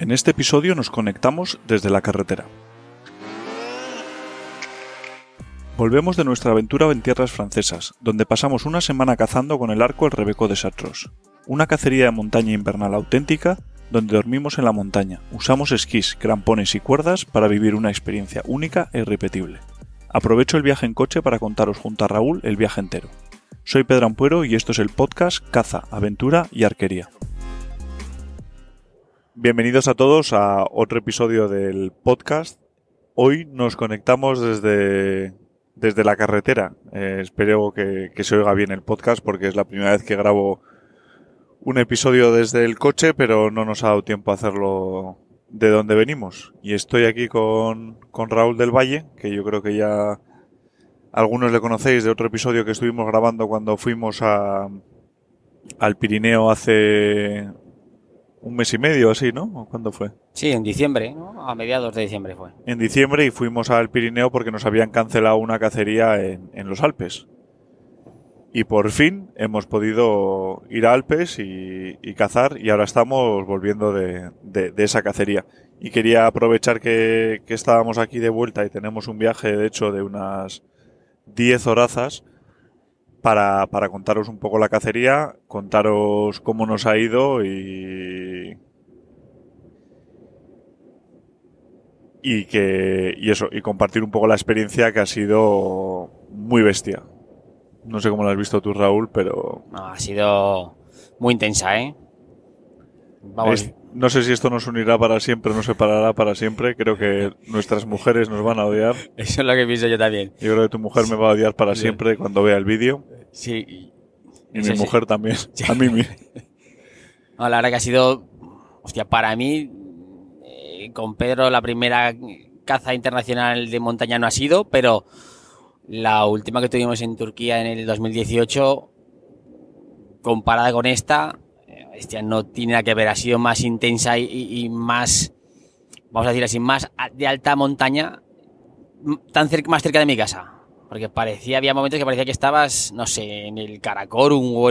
En este episodio nos conectamos desde la carretera. Volvemos de nuestra aventura en tierras francesas, donde pasamos una semana cazando con el arco el Rebeco de Sartros. una cacería de montaña invernal auténtica donde dormimos en la montaña, usamos esquís, crampones y cuerdas para vivir una experiencia única e irrepetible. Aprovecho el viaje en coche para contaros junto a Raúl el viaje entero. Soy Pedro Ampuero y esto es el podcast Caza, Aventura y Arquería. Bienvenidos a todos a otro episodio del podcast. Hoy nos conectamos desde, desde la carretera. Eh, espero que, se oiga bien el podcast porque es la primera vez que grabo un episodio desde el coche, pero no nos ha dado tiempo a hacerlo de donde venimos. Y estoy aquí con, con Raúl del Valle, que yo creo que ya algunos le conocéis de otro episodio que estuvimos grabando cuando fuimos a, al Pirineo hace un mes y medio así, ¿no? ¿Cuándo fue? Sí, en diciembre, A mediados de diciembre fue. En diciembre y fuimos al Pirineo porque nos habían cancelado una cacería en, los Alpes. Y por fin hemos podido ir a Alpes y, cazar y ahora estamos volviendo de, esa cacería. Y quería aprovechar que, estábamos aquí de vuelta y tenemos un viaje, de hecho, de unas 10 horazas para, para contaros un poco la cacería, contaros cómo nos ha ido y, y que y eso y compartir un poco la experiencia que ha sido muy bestia no sé cómo la has visto tú Raúl pero ha sido muy intensa eh vamos no sé si esto nos unirá para siempre, nos separará para siempre. Creo que nuestras mujeres nos van a odiar. Eso es lo que pienso yo también. Yo creo que tu mujer me va a odiar para siempre cuando vea el vídeo. Sí. Y mi mujer también. A mí mismo. la verdad que ha sido, hostia, para mí, eh, con Pedro la primera caza internacional de montaña no ha sido, pero la última que tuvimos en Turquía en el 2018, comparada con esta, no tiene nada que ver, ha sido más intensa y, más, vamos a decir así, más de alta montaña, tan más cerca de mi casa. Porque parecía, había momentos que parecía que estabas, no sé, en el Caracorum o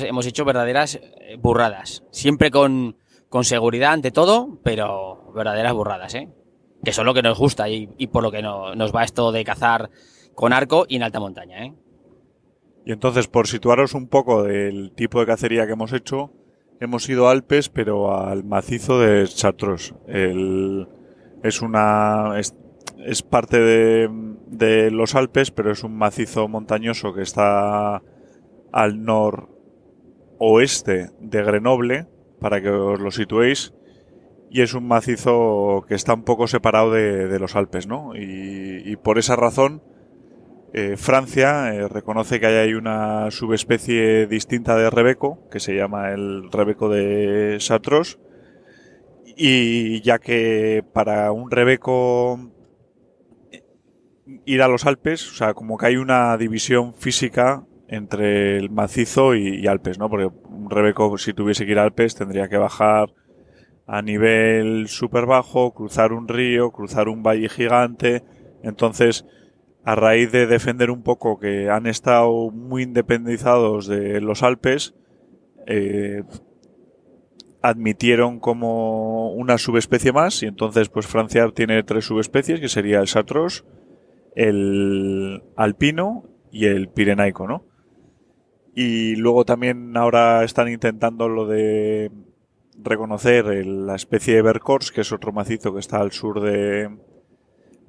hemos hecho verdaderas eh, burradas. Siempre con, seguridad ante todo, pero verdaderas burradas, ¿eh? Que son lo que nos gusta y, por lo que nos va esto de cazar con arco y en alta montaña, ¿eh? Y entonces, por situaros un poco del tipo de cacería que hemos hecho, hemos ido a Alpes, pero al macizo de Chatros. El, es una. Es, es parte de, de, los Alpes, pero es un macizo montañoso que está al noroeste de Grenoble, para que os lo situéis. Y es un macizo que está un poco separado de, los Alpes, ¿no? Y, y por esa razón eh, Francia eh, reconoce que hay una subespecie distinta de rebeco, que se llama el rebeco de Satros, y ya que para un rebeco ir a los Alpes, o sea, como que hay una división física entre el macizo y, Alpes, ¿no? Porque un rebeco, si tuviese que ir a Alpes, tendría que bajar a nivel súper bajo, cruzar un río, cruzar un valle gigante, entonces a raíz de defender un poco que han estado muy independizados de los Alpes, eh, admitieron como una subespecie más y entonces pues Francia tiene tres subespecies que sería el satros, el alpino y el pirenaico, ¿no? Y luego también ahora están intentando lo de reconocer la especie de Bercors, que es otro macizo que está al sur de,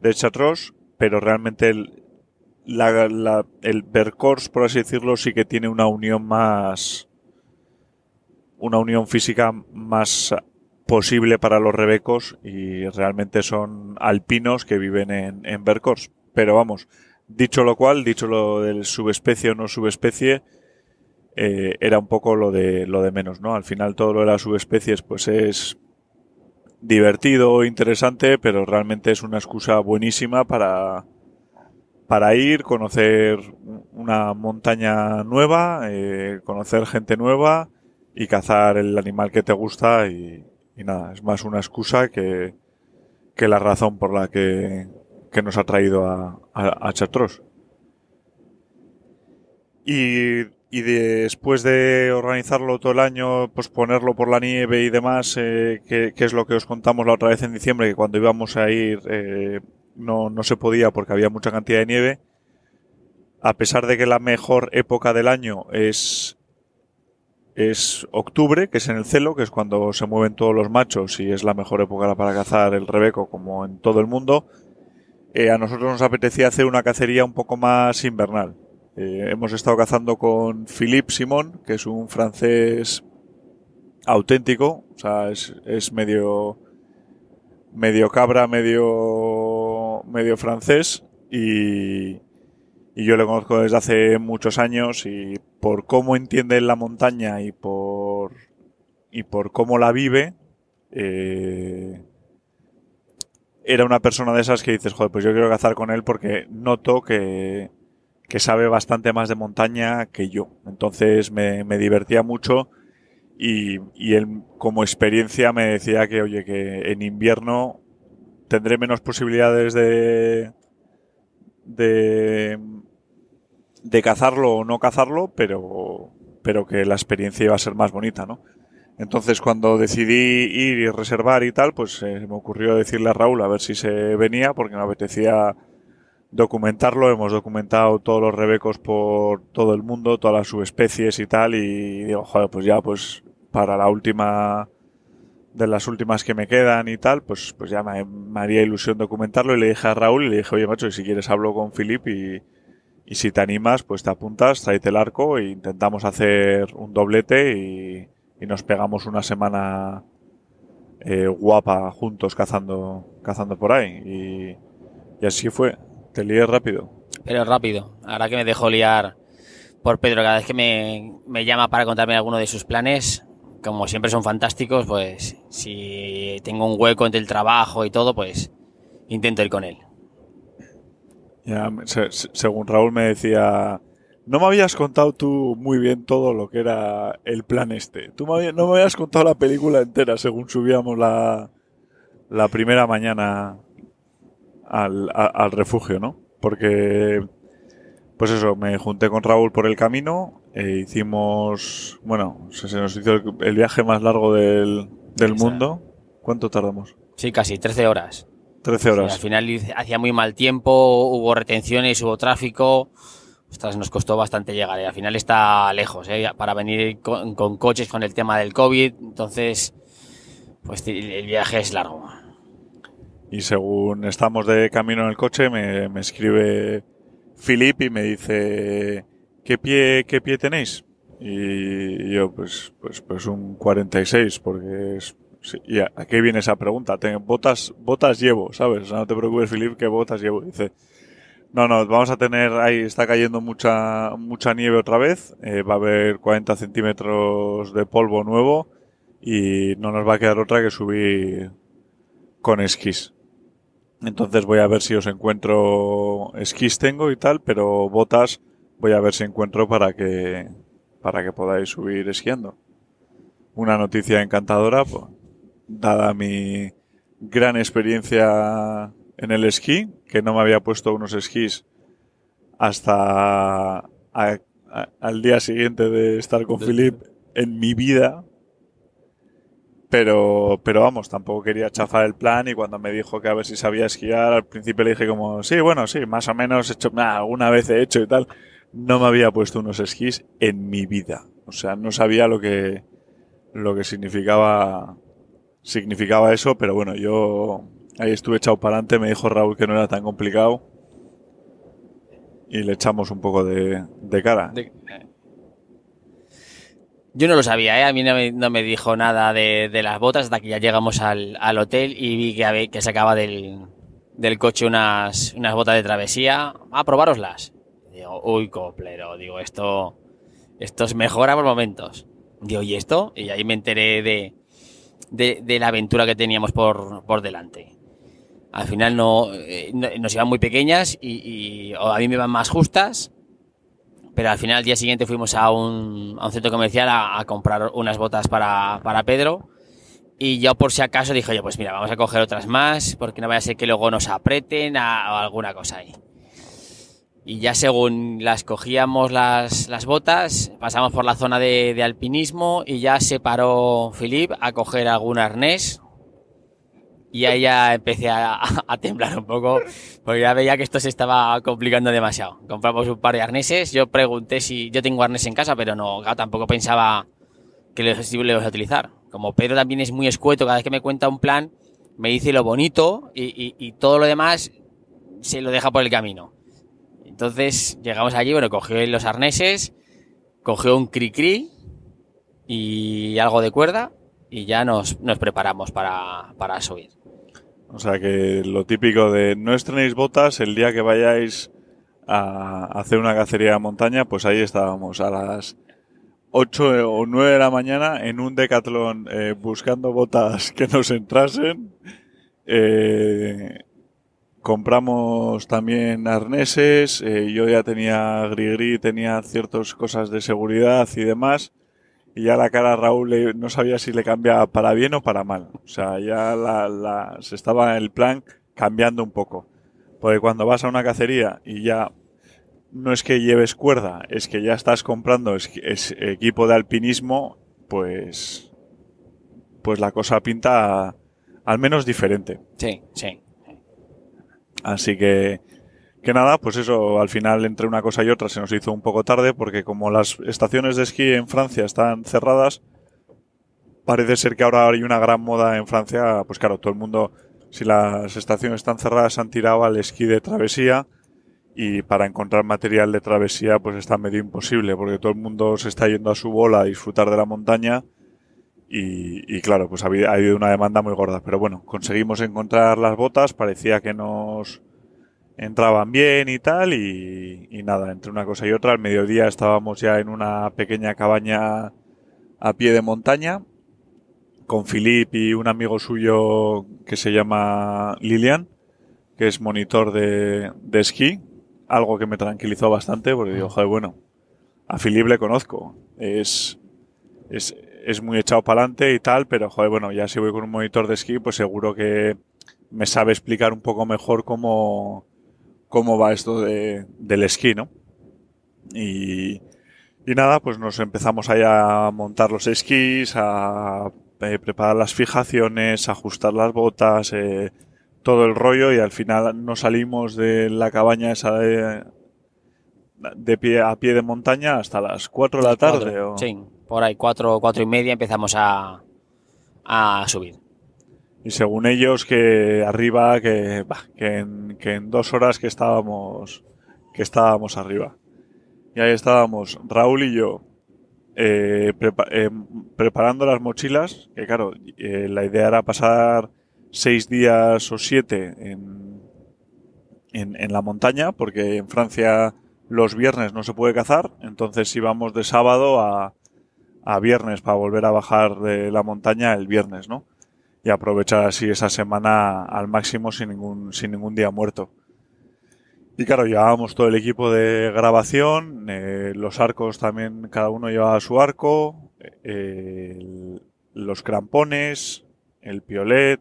de Satros pero realmente el, la, por así decirlo, sí que tiene una unión más. una unión física más posible para los rebecos y realmente son alpinos que viven en, en Pero vamos, dicho lo cual, dicho lo del subespecie o no subespecie, eh, era un poco lo de, lo de menos, ¿no? Al final todo lo de las subespecies pues es divertido interesante, pero realmente es una excusa buenísima para, para ir, conocer una montaña nueva, eh, conocer gente nueva y cazar el animal que te gusta y, nada, es más una excusa que, que la razón por la que, nos ha traído a, a, Y y después de organizarlo todo el año, pues ponerlo por la nieve y demás, eh, que, es lo que os contamos la otra vez en diciembre, que cuando íbamos a ir eh, no, se podía porque había mucha cantidad de nieve, a pesar de que la mejor época del año es, es octubre, que es en el celo, que es cuando se mueven todos los machos y es la mejor época para cazar el rebeco como en todo el mundo, eh, a nosotros nos apetecía hacer una cacería un poco más invernal eh, hemos estado cazando con Philippe Simon, que es un francés auténtico, o sea, es, medio, medio cabra, medio, medio francés, y, yo lo conozco desde hace muchos años y por cómo entiende la montaña y por, y por cómo la vive, eh, era una persona de esas que dices, joder, pues yo quiero cazar con él porque noto que, que sabe bastante más de montaña que yo. Entonces me, divertía mucho y, él como experiencia me decía que, oye, que en invierno tendré menos posibilidades de, de, de cazarlo o no cazarlo, pero, pero que la experiencia iba a ser más bonita, ¿no? Entonces cuando decidí ir y reservar y tal, pues eh, me ocurrió decirle a Raúl a ver si se venía porque me apetecía documentarlo. Hemos documentado todos los rebecos por todo el mundo, todas las subespecies y tal. Y digo, joder, pues ya, pues para la última de las últimas que me quedan y tal, pues, pues ya me, haría ilusión documentarlo. Y le dije a Raúl y le dije, oye, macho, si quieres hablo con Filip y, y si te animas, pues te apuntas, tráete el arco e intentamos hacer un doblete y, y nos pegamos una semana eh, guapa juntos cazando, cazando por ahí. Y, y así fue. Te lié rápido. Pero rápido. Ahora que me dejo liar por Pedro, cada vez que me, llama para contarme alguno de sus planes, como siempre son fantásticos, pues si tengo un hueco entre el trabajo y todo, pues intento ir con él. según Raúl me decía, no me habías contado tú muy bien todo lo que era el plan este. Tú no me habías contado la película entera según subíamos la, la primera mañana al, al refugio, ¿no? Porque, pues eso, me junté con Raúl por el camino, e hicimos, bueno, se, nos hizo el, viaje más largo del, mundo. ¿Cuánto tardamos? Sí, casi 13 horas. 13 horas. al final hacía muy mal tiempo, hubo retenciones, hubo tráfico. Ostras, nos costó bastante llegar. Y ¿eh? al final está lejos, ¿eh? para venir con, coches con el tema del COVID. Entonces, pues el viaje es largo. Y según estamos de camino en el coche, me, escribe Filip y me dice, ¿qué pie, qué pie tenéis? Y yo, pues, pues, pues un 46, porque es, y a, viene esa pregunta? botas, botas llevo, ¿sabes? no te preocupes, Filip, que botas llevo. Dice, no, no, vamos a tener, ahí está cayendo mucha, mucha nieve otra vez, eh, va a haber 40 centímetros de polvo nuevo y no nos va a quedar otra que subir con esquís. Entonces voy a ver si os encuentro esquís tengo y tal, pero botas voy a ver si encuentro para que para que podáis subir esquiando. Una noticia encantadora, dada mi gran experiencia en el esquí, que no me había puesto unos esquís hasta al día siguiente de estar con Philip en mi vida, pero, pero vamos, tampoco quería chafar el plan y cuando me dijo que a ver si sabía esquiar, al principio le dije como, sí, bueno, sí, más o menos hecho, ah, alguna vez he hecho y tal. No me había puesto unos esquís en mi vida. O sea, no sabía lo que, lo que significaba, significaba eso, pero bueno, yo ahí estuve echado para adelante, me dijo Raúl que no era tan complicado y le echamos un poco de, de cara. Eh, yo no lo sabía, ¿eh? a mí no me, dijo nada de, las botas hasta que ya llegamos al, hotel y vi que, sacaba del, coche unas, unas botas de travesía. A probároslas. Digo, uy, coplero, digo, esto, esto es mejora por momentos. Digo, ¿y esto? Y ahí me enteré de, la aventura que teníamos por, por delante. Al final no, eh, nos iban muy pequeñas y, a mí me iban más justas pero al final, al día siguiente, fuimos a un, centro comercial a, comprar unas botas para, Pedro. Y yo, por si acaso, dije, yo, pues mira, vamos a coger otras más, porque no vaya a ser que luego nos apreten a, alguna cosa ahí. Y ya según las cogíamos las, botas, pasamos por la zona de, alpinismo y ya se paró Philip a coger algún arnés y ahí ya empecé a, temblar un poco, porque ya veía que esto se estaba complicando demasiado. Compramos un par de arneses, yo pregunté si yo tengo arneses en casa, pero no, tampoco pensaba que los iba a utilizar. Como Pedro también es muy escueto, cada vez que me cuenta un plan, me dice lo bonito y, y todo lo demás se lo deja por el camino. Entonces llegamos allí, bueno, cogió los arneses, cogió un cri-cri y algo de cuerda y ya nos, nos preparamos para, subir. O sea que lo típico de no estrenéis botas el día que vayáis a hacer una cacería de montaña, pues ahí estábamos a las 8 o 9 de la mañana en un decatlón eh, buscando botas que nos entrasen. Eh, compramos también arneses, eh, yo ya tenía grigri, tenía ciertas cosas de seguridad y demás y ya la cara Raúl no sabía si le cambiaba para bien o para mal. O sea, ya la, la, se estaba el plan cambiando un poco. Porque cuando vas a una cacería y ya no es que lleves cuerda, es que ya estás comprando equipo de alpinismo, pues, pues la cosa pinta al menos diferente. Sí, sí. Así que que nada, pues eso, al final entre una cosa y otra se nos hizo un poco tarde porque como las estaciones de esquí en Francia están cerradas, parece ser que ahora hay una gran moda en Francia, pues claro, todo el mundo, si las estaciones están cerradas, han tirado al esquí de travesía y para encontrar material de travesía pues está medio imposible porque todo el mundo se está yendo a su bola a disfrutar de la montaña y, claro, pues ha habido una demanda muy gorda, pero bueno, conseguimos encontrar las botas, parecía que nos entraban bien y tal, y, nada, entre una cosa y otra, al mediodía estábamos ya en una pequeña cabaña a pie de montaña, con Filip y un amigo suyo que se llama Lilian, que es monitor de, esquí, algo que me tranquilizó bastante, porque digo, joder, bueno, a Filip le conozco, es, es, es muy echado para adelante y tal, pero joder, bueno, ya si voy con un monitor de esquí, pues seguro que me sabe explicar un poco mejor cómo, cómo va esto del esquí, ¿no? Y, nada, pues nos empezamos ahí a montar los esquís, a eh, preparar las fijaciones, ajustar las botas, eh, todo el rollo y al final nos salimos de la cabaña esa de, pie a pie de montaña hasta las 4 de la tarde. Sí, por ahí 4 o cuatro y media empezamos a subir. Y según ellos, que arriba, que, que, en, que en dos horas que estábamos, que estábamos arriba. Y ahí estábamos, Raúl y yo, eh, eh preparando las mochilas, que claro, eh, la idea era pasar seis días o siete en, en, la montaña, porque en Francia los viernes no se puede cazar, entonces íbamos de sábado a, a viernes para volver a bajar de la montaña el viernes, ¿no? y aprovechar así esa semana al máximo sin ningún, sin ningún día muerto. Y claro, llevábamos todo el equipo de grabación, eh, los arcos también, cada uno llevaba su arco, los crampones, el piolet,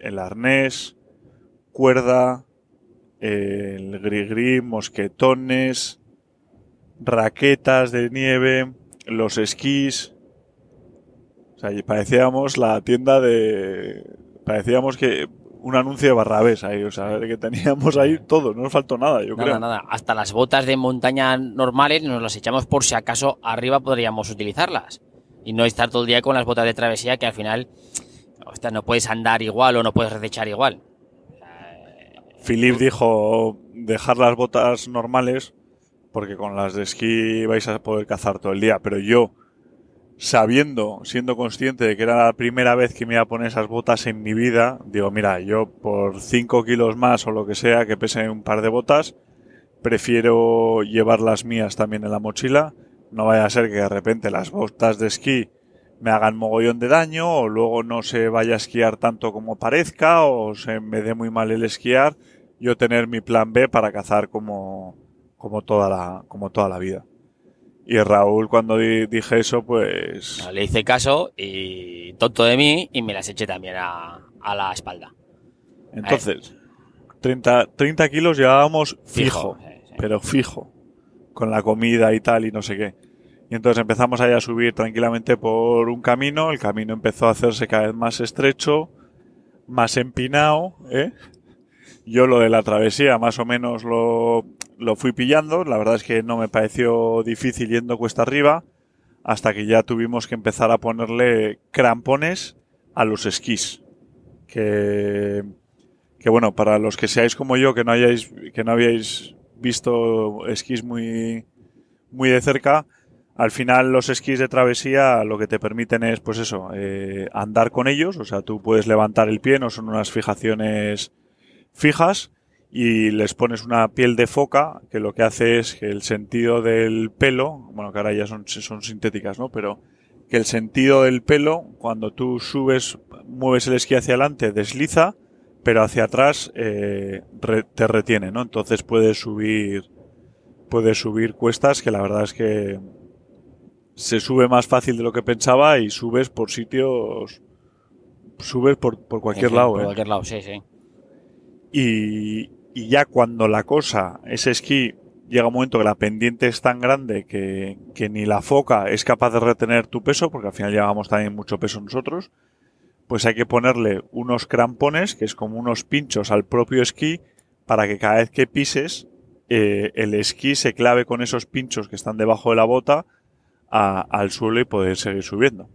el arnés, cuerda, el grigri, mosquetones, raquetas de nieve, los esquís, o sea, parecíamos la tienda de... Parecíamos que un anuncio de Barrabés ahí, o sea, que teníamos ahí todo, no nos faltó nada, yo creo. Nada, hasta las botas de montaña normales nos las echamos por si acaso arriba podríamos utilizarlas y no estar todo el día con las botas de travesía que al final hostia, no puedes andar igual o no puedes rechar igual. Philip dijo dejar las botas normales porque con las de esquí vais a poder cazar todo el día, pero yo sabiendo, siendo consciente de que era la primera vez que me iba a poner esas botas en mi vida, digo, mira, yo por 5 kilos más o lo que sea que pese un par de botas, prefiero llevar las mías también en la mochila. No vaya a ser que de repente las botas de esquí me hagan mogollón de daño o luego no se vaya a esquiar tanto como parezca o se me dé muy mal el esquiar, yo tener mi plan B para cazar como, como, toda, la, como toda la vida. Y Raúl, cuando dije eso, pues. le hice caso y tonto de mí y me las eché también a, a la espalda. Entonces, 30, kilos llevábamos fijo, eh, pero fijo, con la comida y tal y no sé qué. Y entonces empezamos ahí a subir tranquilamente por un camino, el camino empezó a hacerse cada vez más estrecho, más empinado, ¿eh? Yo lo de la travesía más o menos lo, lo fui pillando, la verdad es que no me pareció difícil yendo cuesta arriba, hasta que ya tuvimos que empezar a ponerle crampones a los esquís. Que, que bueno, para los que seáis como yo, que no hayáis, que no habíais visto esquís muy, muy de cerca, al final los esquís de travesía lo que te permiten es, pues eso, eh, andar con ellos, o sea, tú puedes levantar el pie, no son unas fijaciones fijas, y les pones una piel de foca que lo que hace es que el sentido del pelo, bueno, que ahora ya son, son sintéticas, ¿no? Pero que el sentido del pelo, cuando tú subes, mueves el esquí hacia adelante, desliza, pero hacia atrás eh, te retiene, ¿no? Entonces puedes subir, puedes subir cuestas que la verdad es que se sube más fácil de lo que pensaba y subes por sitios, subes por, por cualquier lado, Por ¿eh? cualquier lado, sí, sí. Y, y ya cuando la cosa, ese esquí, llega un momento que la pendiente es tan grande que, ni la foca es capaz de retener tu peso, porque al final llevamos también mucho peso nosotros, pues hay que ponerle unos crampones, que es como unos pinchos al propio esquí, para que cada vez que pises, eh, el esquí se clave con esos pinchos que están debajo de la bota al suelo y poder seguir subiendo.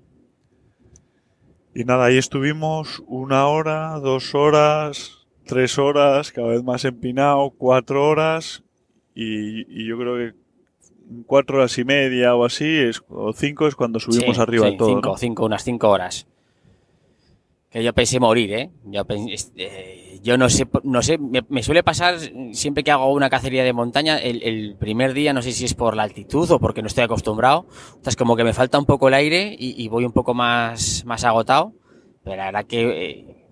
Y nada, ahí estuvimos una hora, dos horas, tres horas, cada vez más empinado, cuatro horas, y, yo creo que cuatro horas y media o así, o cinco es cuando subimos arriba todo. Cinco, cinco, unas cinco horas. Que yo pensé morir, ¿eh? Yo, eh, no sé, no sé me, suele pasar siempre que hago una cacería de montaña, el, primer día, no sé si es por la altitud o porque no estoy acostumbrado, entonces como que me falta un poco el aire y, voy un poco más, más agotado, pero la verdad que eh,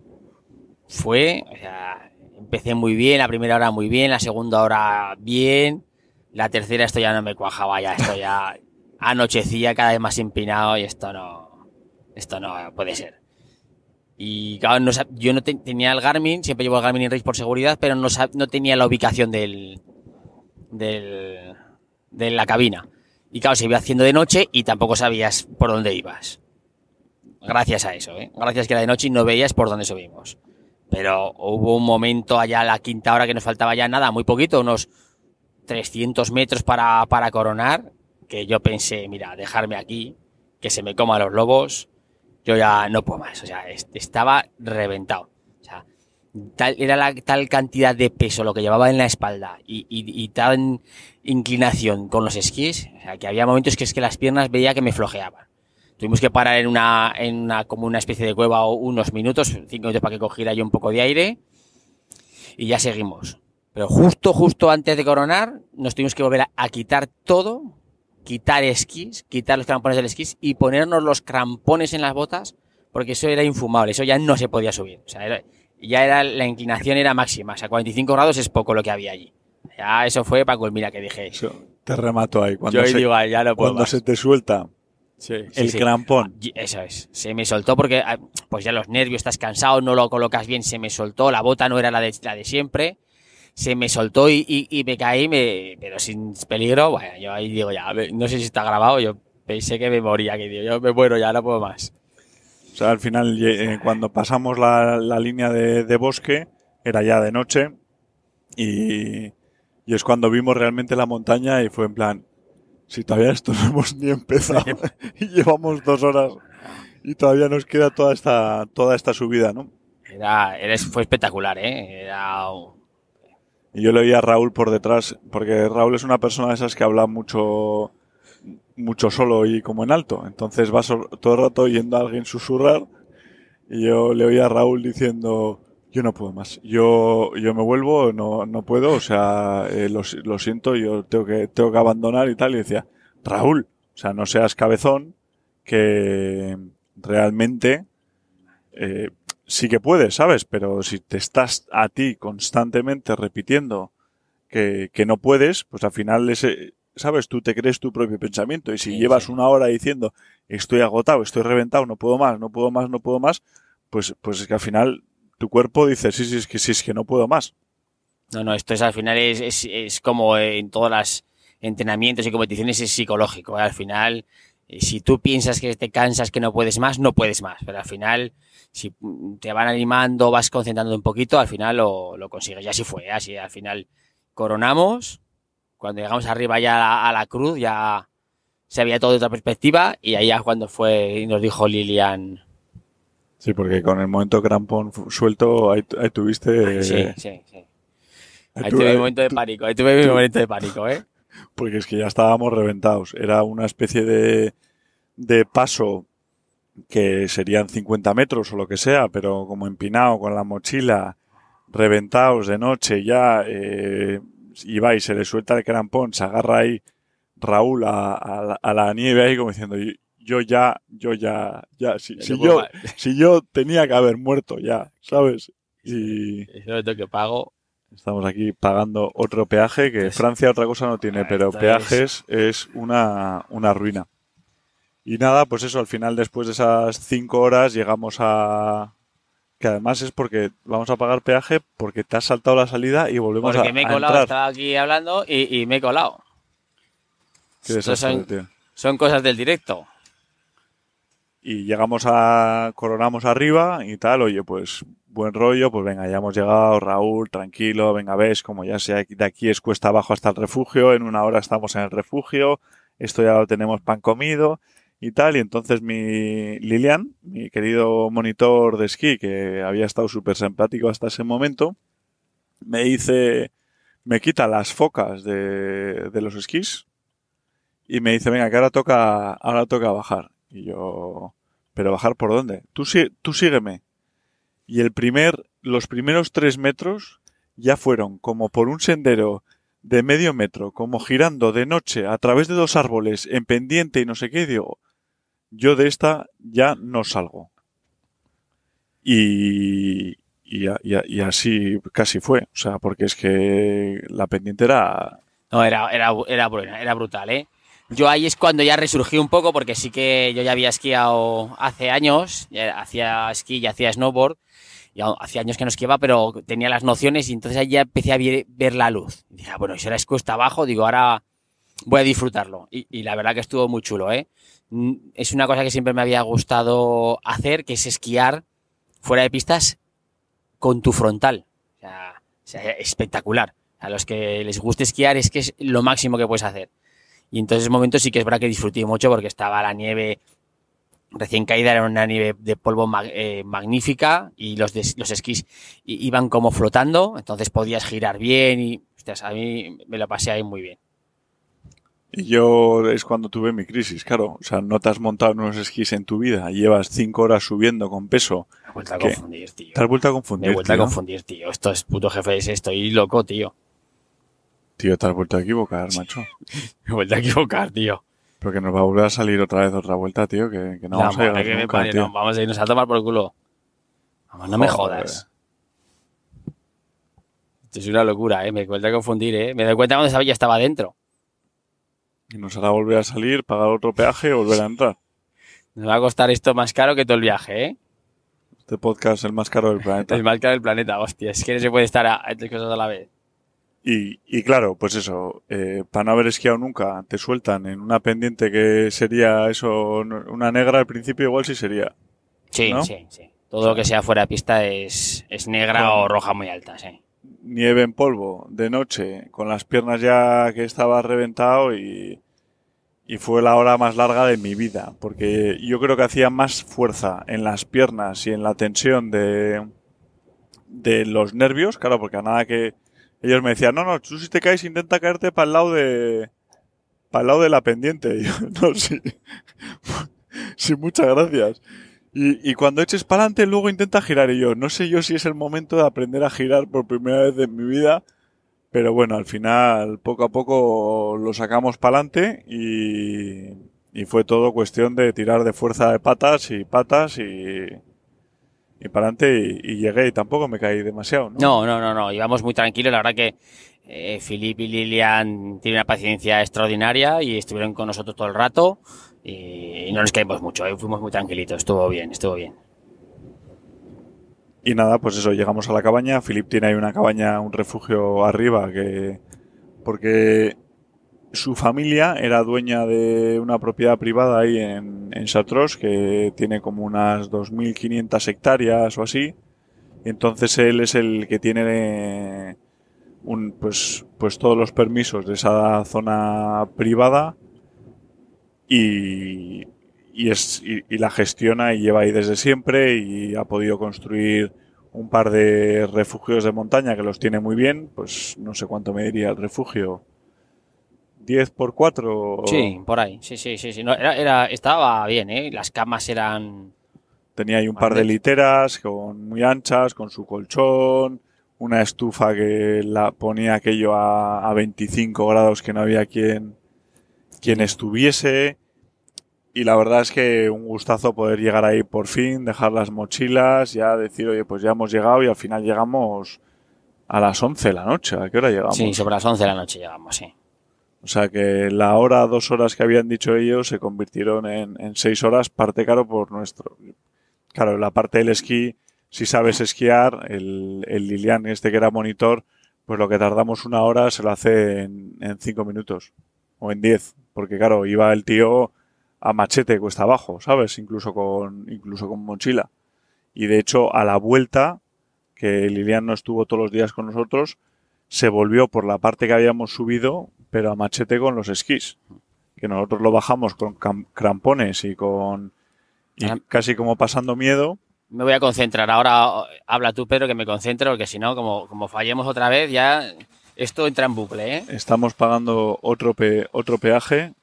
fue, o sea, empecé muy bien, la primera hora muy bien, la segunda hora bien, la tercera esto ya no me cuajaba, ya esto ya anochecía cada vez más empinado y esto no, esto no puede ser. Y claro, no, yo no tenía el Garmin, siempre llevo el Garmin Race por seguridad, pero no, tenía la ubicación del, de la cabina. Y claro, se iba haciendo de noche y tampoco sabías por dónde ibas. Gracias a eso, ¿eh? gracias que era de noche y no veías por dónde subimos pero hubo un momento allá a la quinta hora que nos faltaba ya nada, muy poquito, unos 300 metros para, para coronar, que yo pensé, mira, dejarme aquí, que se me coman los lobos, yo ya no puedo más, o sea, estaba reventado. O sea, tal, era la tal cantidad de peso lo que llevaba en la espalda y, y, y inclinación con los esquís, o sea, que había momentos que es que las piernas veía que me flojeaban. Tuvimos que parar en una, en una, como una especie de cueva unos minutos, cinco minutos para que cogiera yo un poco de aire. Y ya seguimos. Pero justo, justo antes de coronar, nos tuvimos que volver a, quitar todo, quitar esquís, quitar los trampones del esquís y ponernos los crampones en las botas, porque eso era infumable, eso ya no se podía subir. O sea, ya era, la inclinación era máxima, o sea, 45 grados es poco lo que había allí. Ya eso fue para culminar que dije. te remato ahí. Cuando se te suelta Sí, el crampón. Eso es. Se me soltó porque, ah, pues ya los nervios, estás cansado, no lo colocas bien, se me soltó. La bota no era la de, siempre. Se me soltó y, me caí, me, pero sin peligro. Bueno, yo ahí digo, ya, no sé si está grabado. Yo pensé que me moría, que digo, yo me muero, ya no puedo más. O sea, al final, eh, cuando pasamos la, línea de, bosque, era ya de noche y, y es cuando vimos realmente la montaña y fue en plan, si todavía esto no hemos ni empezado y llevamos dos horas y todavía nos queda toda esta, toda esta subida, ¿no? Era, fue espectacular, ¿eh? Y yo le oía a Raúl por detrás, porque Raúl es una persona de esas que habla mucho, mucho solo y como en alto. Entonces va todo el rato oyendo a alguien susurrar y yo le oía a Raúl diciendo, yo no puedo más. Yo, yo me vuelvo, no, no puedo, o sea, eh, lo, siento, yo tengo que, tengo que abandonar y tal. Y decía, Raúl, o sea, no seas cabezón, que realmente eh, sí que puedes, ¿sabes? Pero si te estás a ti constantemente repitiendo que, que no puedes, pues al final ¿sabes? Tú te crees tu propio pensamiento y si llevas una hora diciendo estoy agotado, estoy reventado, no puedo más, no puedo más, no puedo más, pues, pues es que al final tu cuerpo dice, sí, sí, es que, sí, es que no puedo más. No, no, esto es al final es, como en todos los entrenamientos y competiciones es psicológico. Al final, eh, si tú piensas que te cansas, que no puedes más, no puedes más. Pero al final, si mm, te van animando, vas concentrando un poquito, al final lo, lo consigues. ya así fue, así al final coronamos. Cuando llegamos arriba ya a la, cruz, ya se había todo de otra perspectiva. Y allá cuando fue y nos dijo Lilian, Sí, porque con el momento crampón suelto, ahí, tuviste... sí, eh, sí, sí. Ahí, tuve mi momento de pánico, ahí tuve mi momento de pánico, ¿eh? Porque es que ya estábamos reventados. Era una especie de, de paso que serían 50 metros o lo que sea, pero como empinado con la mochila, reventados de noche ya, eh, y y se le suelta el crampón, se agarra ahí Raúl a, la nieve ahí como diciendo, yo ya, yo ya, ya, si, yo, tenía que haber muerto ya, ¿sabes? Y... Yo es que pago. Estamos aquí pagando otro peaje que Francia otra cosa no tiene, ah, pero peajes es, una, ruina. Y nada, pues eso, al final después de esas cinco horas llegamos a... Que además es porque vamos a pagar peaje porque te has saltado la salida y volvemos porque a, me he colado, estaba aquí hablando y, me he colado. son, son cosas del directo y llegamos a, coronamos arriba y tal, oye, pues buen rollo, pues venga, ya hemos llegado, Raúl, tranquilo, venga, ves, como ya sea de aquí es cuesta abajo hasta el refugio, en una hora estamos en el refugio, esto ya lo tenemos pan comido y tal, y entonces mi Lilian, mi querido monitor de esquí, que había estado súper simpático hasta ese momento, me dice, me quita las focas de, de los esquís, y me dice, venga, que ahora toca, ahora toca bajar. Y yo, ¿pero bajar por dónde? Tú, tú sígueme. Y el primer, los primeros tres metros ya fueron como por un sendero de medio metro, como girando de noche a través de dos árboles en pendiente y no sé qué, digo, yo de esta ya no salgo. Y, y, así casi fue, o sea, porque es que la pendiente era... No, era, era, era, era brutal, ¿eh? Yo ahí es cuando ya resurgí un poco, porque sí que yo ya había esquiado hace años, hacía esquí y hacía snowboard, y hacía años que no esquiaba, pero tenía las nociones y entonces ahí ya empecé a ver la luz. dije, ah, bueno, si ahora es abajo, digo, ahora voy a disfrutarlo. Y, la verdad que estuvo muy chulo, ¿eh? Mm, es una cosa que siempre me había gustado hacer, que es esquiar fuera de pistas con tu frontal. O sea, espectacular. A los que les guste esquiar es que es lo máximo que puedes hacer. Y entonces ese momento sí que es verdad que disfruté mucho porque estaba la nieve recién caída, era una nieve de polvo eh, magnífica y los, los esquís iban como flotando, entonces podías girar bien y a mí me lo pasé ahí muy bien. Y yo es cuando tuve mi crisis, claro. O sea, no te has montado unos esquís en tu vida. Llevas cinco horas subiendo con peso. Me he vuelto a confundir, tío. Te has vuelto a confundir. Me he vuelto a confundir, tío. Esto es puto jefe, estoy loco, tío. Tío, te has vuelto a equivocar, macho. Me he vuelto a equivocar, tío. Pero que nos va a volver a salir otra vez otra vuelta, tío, que, no vamos a vamos a irnos a tomar por el culo. no me jodas. Esto es una locura, ¿eh? Me a confundir, ¿eh? Me doy cuenta cuando sabía ya estaba dentro. Y nos hará volver a salir, pagar otro peaje y volver a entrar. Nos va a costar esto más caro que todo el viaje, ¿eh? Este podcast es el más caro del planeta. el más caro del planeta, hostia. Es que no se puede estar a tres cosas a la vez. Y, claro, pues eso, eh, para no haber esquiado nunca, te sueltan en una pendiente que sería eso, una negra al principio igual sí sería. Sí, sí, sí. Todo lo que sea fuera de pista es, es negra o roja muy alta, sí. Nieve en polvo, de noche, con las piernas ya que estaba reventado y, y fue la hora más larga de mi vida, porque yo creo que hacía más fuerza en las piernas y en la tensión de, de los nervios, claro, porque a nada que ellos me decían, no, no, tú si te caes intenta caerte para el lado de... Para el lado de la pendiente. Y yo, no, sí. sí, muchas gracias. Y, cuando eches para adelante, luego intenta girar. Y yo, no sé yo si es el momento de aprender a girar por primera vez en mi vida. Pero bueno, al final, poco a poco lo sacamos para adelante y, y fue todo cuestión de tirar de fuerza de patas y patas y, y para adelante y, llegué y tampoco me caí demasiado. No, no, no, no, no. íbamos muy tranquilos. La verdad que eh, Filip y Lilian tienen una paciencia extraordinaria y estuvieron con nosotros todo el rato y, no nos caímos mucho. Eh, fuimos muy tranquilitos, estuvo bien, estuvo bien. Y nada, pues eso, llegamos a la cabaña. Filip tiene ahí una cabaña, un refugio arriba que. Porque su familia era dueña de una propiedad privada ahí en, en que tiene como unas 2.500 hectáreas o así. Entonces él es el que tiene pues, pues todos los permisos de esa zona privada y, es, y la gestiona y lleva ahí desde siempre y ha podido construir un par de refugios de montaña que los tiene muy bien, pues no sé cuánto me diría el refugio, 10 por 4 Sí, por ahí. Sí, sí, sí, era, estaba bien, ¿eh? Las camas eran Tenía ahí un par de literas con muy anchas, con su colchón, una estufa que la ponía aquello a, a 25 grados que no había quien quien estuviese. Y la verdad es que un gustazo poder llegar ahí por fin, dejar las mochilas, ya decir, oye, pues ya hemos llegado y al final llegamos a las 11 de la noche. ¿A qué hora llegamos? Sí, sobre las 11 de la noche llegamos, sí. O sea que la hora, dos horas que habían dicho ellos se convirtieron en, seis horas, parte caro por nuestro. Claro, la parte del esquí, si sabes esquiar, el, el Lilian este que era monitor, pues lo que tardamos una hora se lo hace en, en cinco minutos o en diez, porque claro, iba el tío a machete cuesta abajo, ¿sabes? Incluso con, incluso con mochila. Y de hecho, a la vuelta, que Lilian no estuvo todos los días con nosotros, se volvió por la parte que habíamos subido, pero a machete con los esquís. Que nosotros lo bajamos con crampones y con. Ah. casi como pasando miedo. Me voy a concentrar. Ahora habla tú, Pedro, que me concentro, porque si no, como, como fallemos otra vez, ya esto entra en bucle. ¿eh? Estamos pagando otro, pe, otro peaje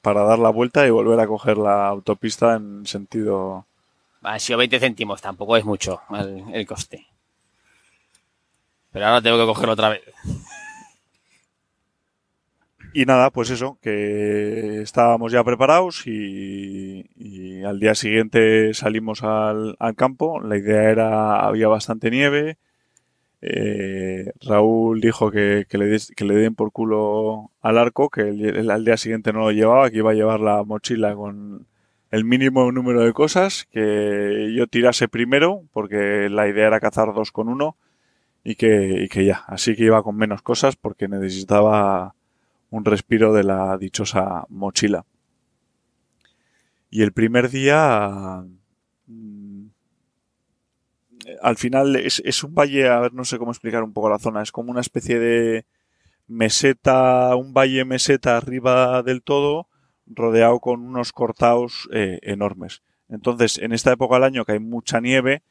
para dar la vuelta y volver a coger la autopista en sentido. Ha sido 20 céntimos, tampoco es mucho el, el coste. Pero ahora tengo que coger otra vez. Y nada, pues eso, que estábamos ya preparados y, al día siguiente salimos al, campo. La idea era, había bastante nieve. Eh, Raúl dijo que, le, le, den por culo al arco, que el, al día siguiente no lo llevaba, que iba a llevar la mochila con el mínimo número de cosas, que yo tirase primero, porque la idea era cazar dos con uno y que, y que ya. Así que iba con menos cosas porque necesitaba un respiro de la dichosa mochila. Y el primer día, mm, al final es, un valle, a ver, no sé cómo explicar un poco la zona, es como una especie de meseta, un valle meseta arriba del todo, rodeado con unos cortados eh, enormes. Entonces, en esta época del año que hay mucha nieve,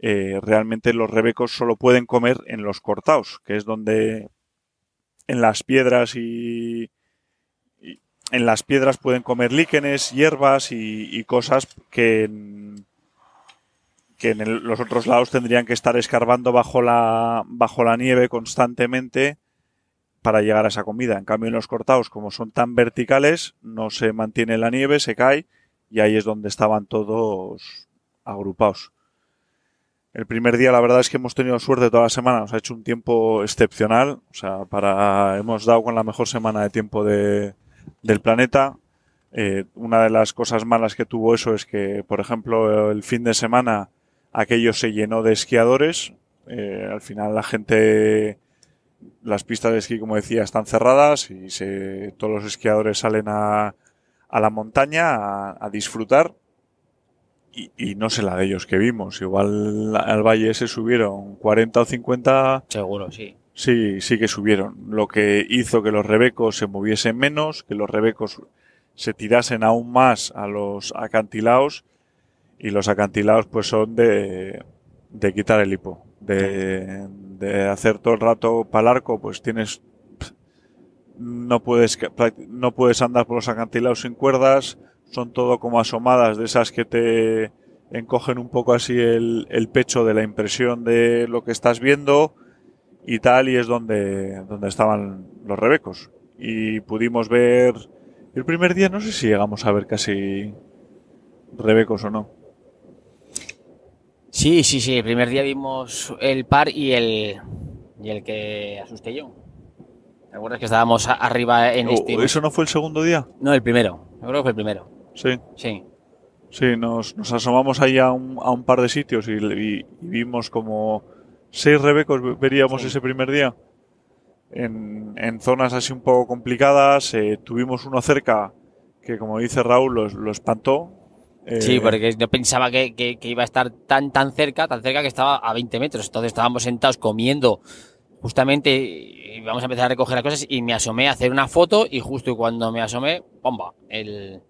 eh, realmente los rebecos solo pueden comer en los cortaos, que es donde en las piedras y, en las piedras pueden comer líquenes, hierbas y, cosas que en, que en los otros lados tendrían que estar escarbando bajo la, bajo la nieve constantemente para llegar a esa comida. En cambio, en los cortados, como son tan verticales, no se mantiene la nieve, se cae y ahí es donde estaban todos agrupados. El primer día, la verdad es que hemos tenido suerte toda la semana. Nos ha hecho un tiempo excepcional. O sea, para, hemos dado con la mejor semana de tiempo del planeta. Eh, una de las cosas malas que tuvo eso es que, por ejemplo, el fin de semana aquello se llenó de esquiadores. Eh, al final la gente, las pistas de esquí, como decía, están cerradas y todos los esquiadores salen a, la montaña a disfrutar y, no sé la de ellos que vimos. Igual al Valle se subieron 40 o 50. Seguro, sí. Sí, sí que subieron. Lo que hizo que los rebecos se moviesen menos, que los rebecos se tirasen aún más a los acantilados. Y los acantilados, pues son de, de quitar el hipo. De, de hacer todo el rato palarco, pues tienes. No puedes, no puedes andar por los acantilados sin cuerdas son todo como asomadas de esas que te encogen un poco así el, pecho de la impresión de lo que estás viendo y tal, y es donde, donde estaban los rebecos. Y pudimos ver el primer día, no sé si llegamos a ver casi rebecos o no. Sí, sí, sí, el primer día vimos el par y el, y el que asusté yo. ¿Te acuerdas que estábamos arriba en oh, este... ¿Eso no fue el segundo día? No, el primero. Yo creo que fue el primero. Sí. Sí. Sí, nos, nos asomamos ahí a un, a un, par de sitios y, vimos como seis rebecos veríamos ese primer día. En, en, zonas así un poco complicadas. Eh, tuvimos uno cerca que, como dice Raúl, lo, lo espantó. Eh. sí, porque yo pensaba que, que, que, iba a estar tan, tan cerca, tan cerca que estaba a 20 metros. Entonces estábamos sentados comiendo justamente y vamos a empezar a recoger las cosas y me asomé a hacer una foto y justo cuando me asomé, ¡bomba! El,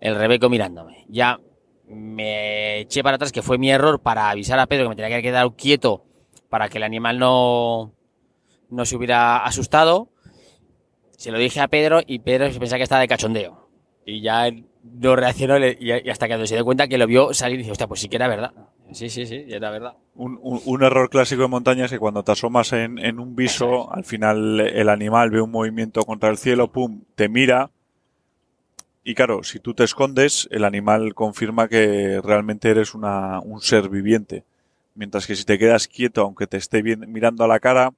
el Rebeco mirándome. Ya me eché para atrás, que fue mi error, para avisar a Pedro que me tenía que quedar quieto para que el animal no, no se hubiera asustado. Se lo dije a Pedro y Pedro pensaba que estaba de cachondeo. Y ya no reaccionó y hasta que se dio cuenta que lo vio salir y dice, hostia, pues sí que era verdad. Sí, sí, sí, era verdad. Un, error clásico de montaña es que cuando te asomas en, en un viso, al final el animal ve un movimiento contra el cielo, pum, te mira, y claro, si tú te escondes, el animal confirma que realmente eres una, un ser viviente. Mientras que si te quedas quieto, aunque te esté bien, mirando a la cara,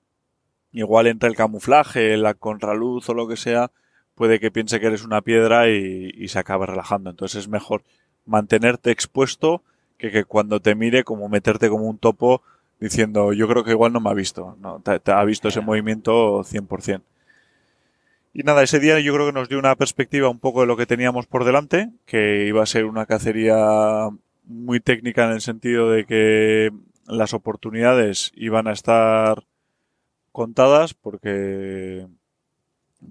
igual entra el camuflaje, la contraluz o lo que sea, puede que piense que eres una piedra y, y se acabe relajando. Entonces es mejor mantenerte expuesto que, que cuando te mire como meterte como un topo diciendo yo creo que igual no me ha visto. No, te ha visto ese movimiento 100%. Y nada, ese día yo creo que nos dio una perspectiva un poco de lo que teníamos por delante, que iba a ser una cacería muy técnica en el sentido de que las oportunidades iban a estar contadas porque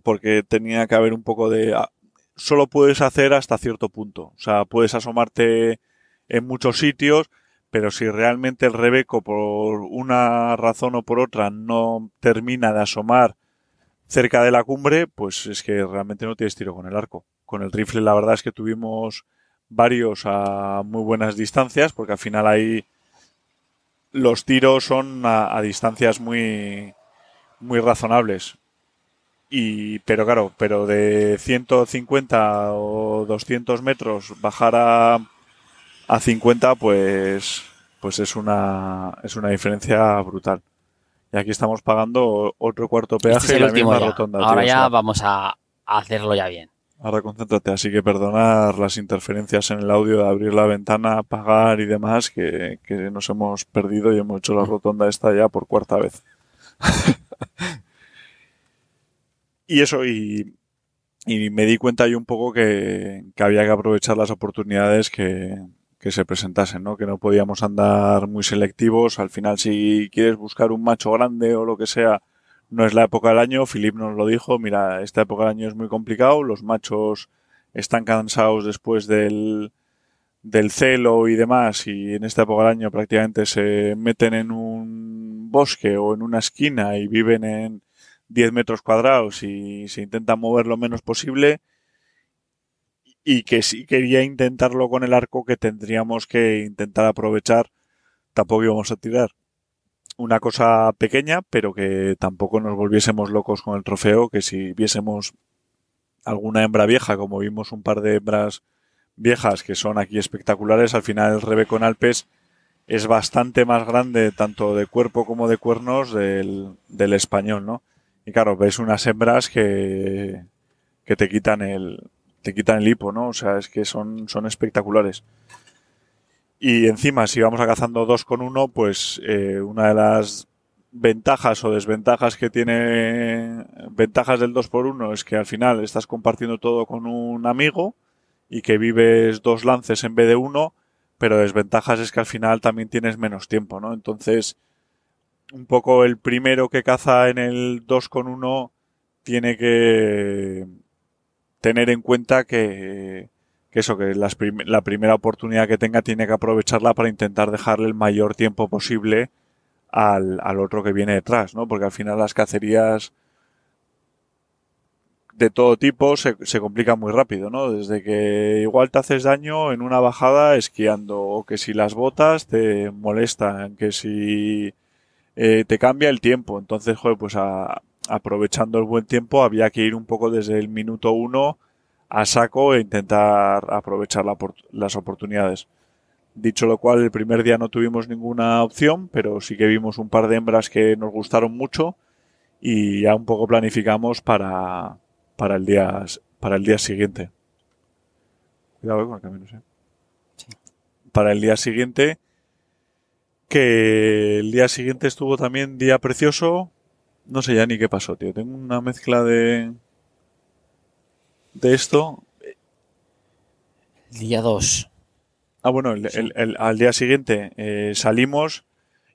porque tenía que haber un poco de ah, solo puedes hacer hasta cierto punto, o sea, puedes asomarte en muchos sitios, pero si realmente el rebeco por una razón o por otra no termina de asomar cerca de la cumbre, pues es que realmente no tienes tiro con el arco. Con el rifle, la verdad es que tuvimos varios a muy buenas distancias, porque al final ahí los tiros son a, distancias muy, muy razonables. Y, pero claro, pero de 150 o 200 metros bajar a, a 50, pues, pues es una, es una diferencia brutal aquí estamos pagando otro cuarto este peaje la misma rotonda. Ahora ya vamos a hacerlo ya bien. Ahora concéntrate, así que perdonar las interferencias en el audio de abrir la ventana, pagar y demás, que, nos hemos perdido y hemos hecho la rotonda esta ya por cuarta vez. y eso, y, me di cuenta yo un poco que había que aprovechar las oportunidades que, que se presentasen, ¿no? Que no podíamos andar muy selectivos. Al final, si quieres buscar un macho grande o lo que sea, no es la época del año. Philip nos lo dijo, mira, esta época del año es muy complicado. Los machos están cansados después del, del celo y demás, y en esta época del año prácticamente se meten en un bosque o en una esquina y viven en 10 metros cuadrados y se intentan mover lo menos posible y que si quería intentarlo con el arco que tendríamos que intentar aprovechar, tampoco íbamos a tirar una cosa pequeña, pero que tampoco nos volviésemos locos con el trofeo, que si viésemos alguna hembra vieja, como vimos un par de hembras viejas que son aquí espectaculares, al final el con Alpes es bastante más grande, tanto de cuerpo como de cuernos, del, del español, ¿no? Y claro, ves unas hembras que, que te quitan el, te quitan el hipo, ¿no? O sea, es que son, son espectaculares. Y encima, si vamos a cazando dos con uno, pues eh, una de las ventajas o desventajas que tiene ventajas del 2 por 1 es que al final estás compartiendo todo con un amigo y que vives dos lances en vez de uno, pero desventajas es que al final también tienes menos tiempo, ¿no? Entonces, un poco el primero que caza en el 2 con 1 tiene que tener en cuenta que, eso, que la primera oportunidad que tenga tiene que aprovecharla para intentar dejarle el mayor tiempo posible al, otro que viene detrás, ¿no? Porque al final las cacerías de todo tipo se, se complican muy rápido, ¿no? Desde que igual te haces daño en una bajada esquiando, o que si las botas te molestan, que si eh, te cambia el tiempo. Entonces, pues aprovechando el buen tiempo había que ir un poco desde el minuto uno a saco e intentar aprovechar las oportunidades. Dicho lo cual, el primer día no tuvimos ninguna opción, pero sí que vimos un par de hembras que nos gustaron mucho y ya un poco planificamos para, el, día, para el día siguiente. Cuidado eh, con el camino, ¿eh? sí. Para el día siguiente, que el día siguiente estuvo también día precioso. No sé ya ni qué pasó, tío. Tengo una mezcla de, de esto. Día 2. Ah, bueno, el, al día siguiente eh, salimos.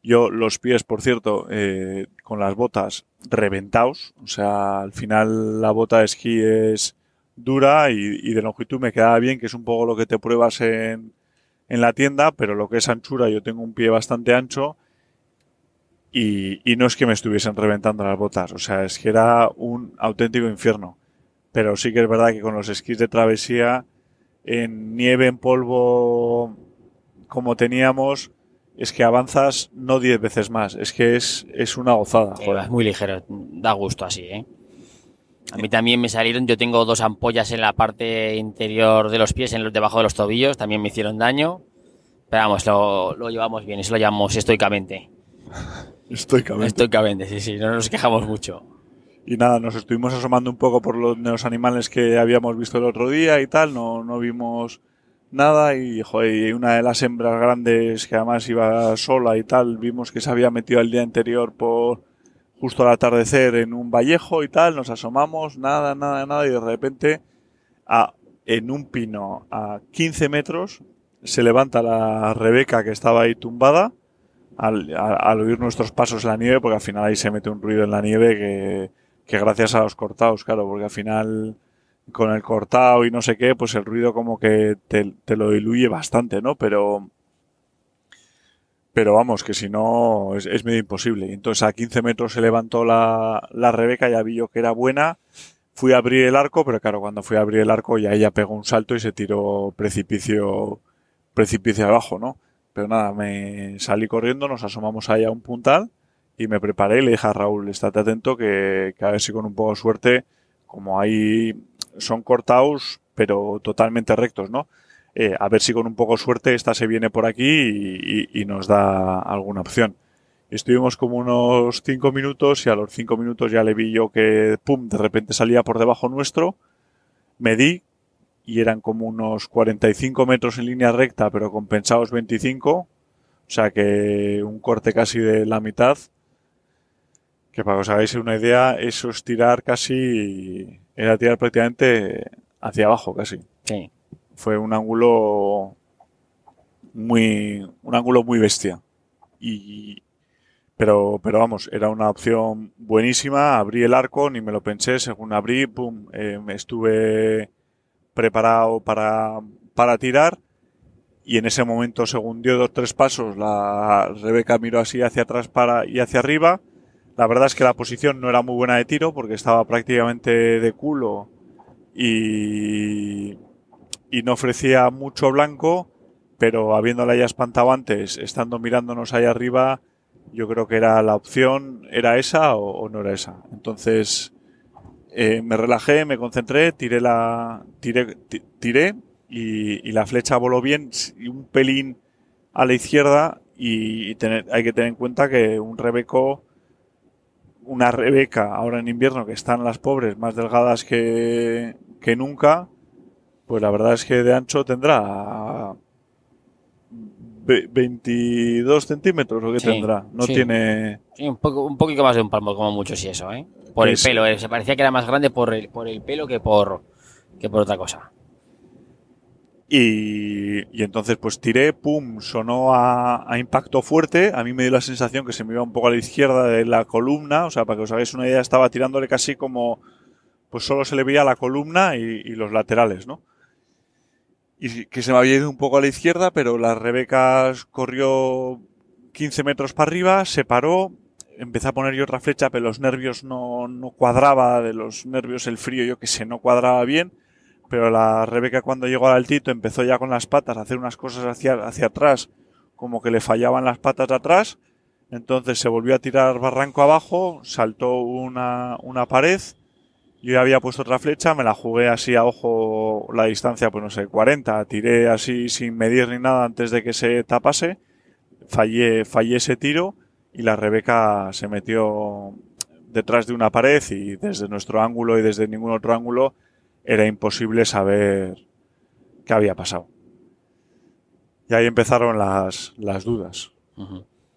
Yo los pies, por cierto, eh, con las botas reventados. O sea, al final la bota de esquí es dura y, de longitud me quedaba bien, que es un poco lo que te pruebas en, en la tienda, pero lo que es anchura, yo tengo un pie bastante ancho y, y no es que me estuviesen reventando las botas. O sea, es que era un auténtico infierno pero sí que es verdad que con los esquís de travesía, en nieve, en polvo, como teníamos, es que avanzas no 10 veces más, es que es, una gozada. Joder. Es muy ligero, da gusto así, ¿eh? A mí también me salieron, yo tengo dos ampollas en la parte interior de los pies, en los, debajo de los tobillos, también me hicieron daño. Pero vamos, lo, lo llevamos bien, eso lo llamamos estoicamente. estoicamente. Estoicamente, sí, sí, no nos quejamos mucho y nada, nos estuvimos asomando un poco por los, los, animales que habíamos visto el otro día y tal, no, no vimos nada y joder, una de las hembras grandes que además iba sola y tal, vimos que se había metido el día anterior por justo al atardecer en un vallejo y tal, nos asomamos, nada, nada, nada y de repente a, en un pino a 15 metros se levanta la Rebeca que estaba ahí tumbada al, al oír nuestros pasos en la nieve porque al final ahí se mete un ruido en la nieve que que gracias a los cortados, claro, porque al final con el cortado y no sé qué, pues el ruido como que te, lo diluye bastante, ¿no? Pero, pero vamos, que si no es, medio imposible. entonces a 15 metros se levantó la, la Rebeca, ya vi yo que era buena. Fui a abrir el arco, pero claro, cuando fui a abrir el arco ya ella pegó un salto y se tiró precipicio, precipicio abajo, ¿no? Pero nada, me salí corriendo, nos asomamos ahí a un puntal y me preparé y le dije a Raúl, estate atento que, a ver si con un poco de suerte, como ahí son cortados, pero totalmente rectos, ¿no? Eh, a ver si con un poco de suerte esta se viene por aquí y, nos da alguna opción. Estuvimos como unos cinco minutos y a los cinco minutos ya le vi yo que, pum, de repente salía por debajo nuestro, medí y eran como unos 45 metros en línea recta, pero compensados 25, o sea que un corte casi de la mitad que para que os hagáis una idea, eso es tirar casi, era tirar prácticamente hacia abajo casi. Sí. Fue un ángulo muy, un ángulo muy bestia. Y, pero, pero vamos, era una opción buenísima. Abrí el arco, ni me lo pensé. Según abrí, pum, eh, me estuve preparado para, para tirar. Y en ese momento, según dio dos tres pasos, la Rebeca miró así hacia atrás para, y hacia arriba. La verdad es que la posición no era muy buena de tiro porque estaba prácticamente de culo y, no ofrecía mucho blanco, pero habiéndola ya espantado antes, estando mirándonos ahí arriba, yo creo que era la opción, era esa o, no era esa. Entonces eh, me relajé, me concentré, tiré la, tiré, tiré y, la flecha voló bien y un pelín a la izquierda y, hay que tener en cuenta que un Rebeco una Rebeca ahora en invierno, que están las pobres más delgadas que, que nunca, pues la verdad es que de ancho tendrá 22 centímetros o que tendrá. No tiene. un, poco, poquito más de un palmo, como mucho, si eso, ¿eh? Por el pelo, eh, se parecía que era más grande por el, por el pelo que por, que por otra cosa. Y, entonces pues tiré, pum, sonó a, impacto fuerte. A mí me dio la sensación que se me iba un poco a la izquierda de la columna. O sea, para que os hagáis una idea, estaba tirándole casi como, pues solo se le veía la columna y, los laterales, ¿no? Y que se me había ido un poco a la izquierda, pero la Rebeca corrió 15 metros para arriba, se paró, empecé a poner yo otra flecha, pero los nervios no, no cuadraba, de los nervios el frío, yo que sé, no cuadraba bien pero la Rebeca cuando llegó al altito empezó ya con las patas a hacer unas cosas hacia, hacia atrás, como que le fallaban las patas atrás, entonces se volvió a tirar barranco abajo, saltó una, pared, yo ya había puesto otra flecha, me la jugué así a ojo la distancia, pues no sé, 40, tiré así sin medir ni nada antes de que se tapase, fallé, fallé ese tiro y la Rebeca se metió detrás de una pared y desde nuestro ángulo y desde ningún otro ángulo era imposible saber qué había pasado. Y ahí empezaron las, las dudas.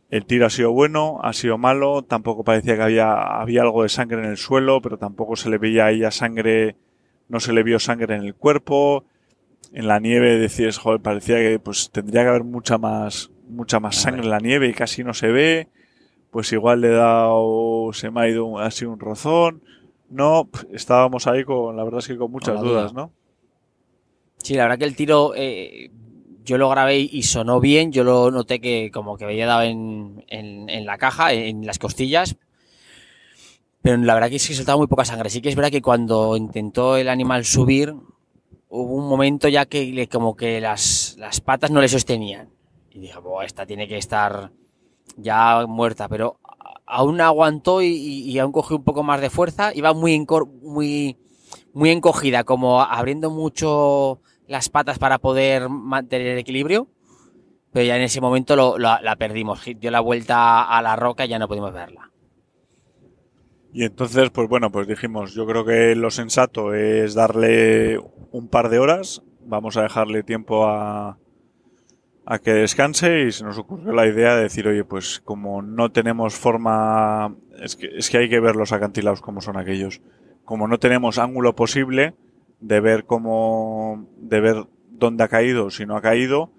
El tiro ha sido bueno, ha sido malo, tampoco parecía que había, había algo de sangre en el suelo, pero tampoco se le veía a ella sangre, no se le vio sangre en el cuerpo. En la nieve decías, joder, parecía que pues tendría que haber mucha más, mucha más sangre en la nieve y casi no se ve. Pues igual le he dado, se me ha ido, ha sido un rozón. No, estábamos ahí con, la verdad es que con muchas dudas, ¿no? Sí, la verdad que el tiro eh, yo lo grabé y sonó bien, yo lo noté que como que había dado en, la caja, en las costillas, pero la verdad que es que soltaba muy poca sangre. Sí que es verdad que cuando intentó el animal subir, hubo un momento ya que como que las, las patas no le sostenían. Y dije, esta tiene que estar ya muerta, pero aún aguantó y, aún cogió un poco más de fuerza. Iba muy, muy, encogida, como abriendo mucho las patas para poder mantener el equilibrio. Pero ya en ese momento la perdimos. Dio la vuelta a la roca y ya no pudimos verla. Y entonces, pues bueno, pues dijimos, yo creo que lo sensato es darle un par de horas. Vamos a dejarle tiempo a, a que descanse y se nos ocurrió la idea de decir, oye, pues como no tenemos forma, es que, es que hay que ver los acantilados como son aquellos, como no tenemos ángulo posible de ver cómo, de ver dónde ha caído, si no ha caído,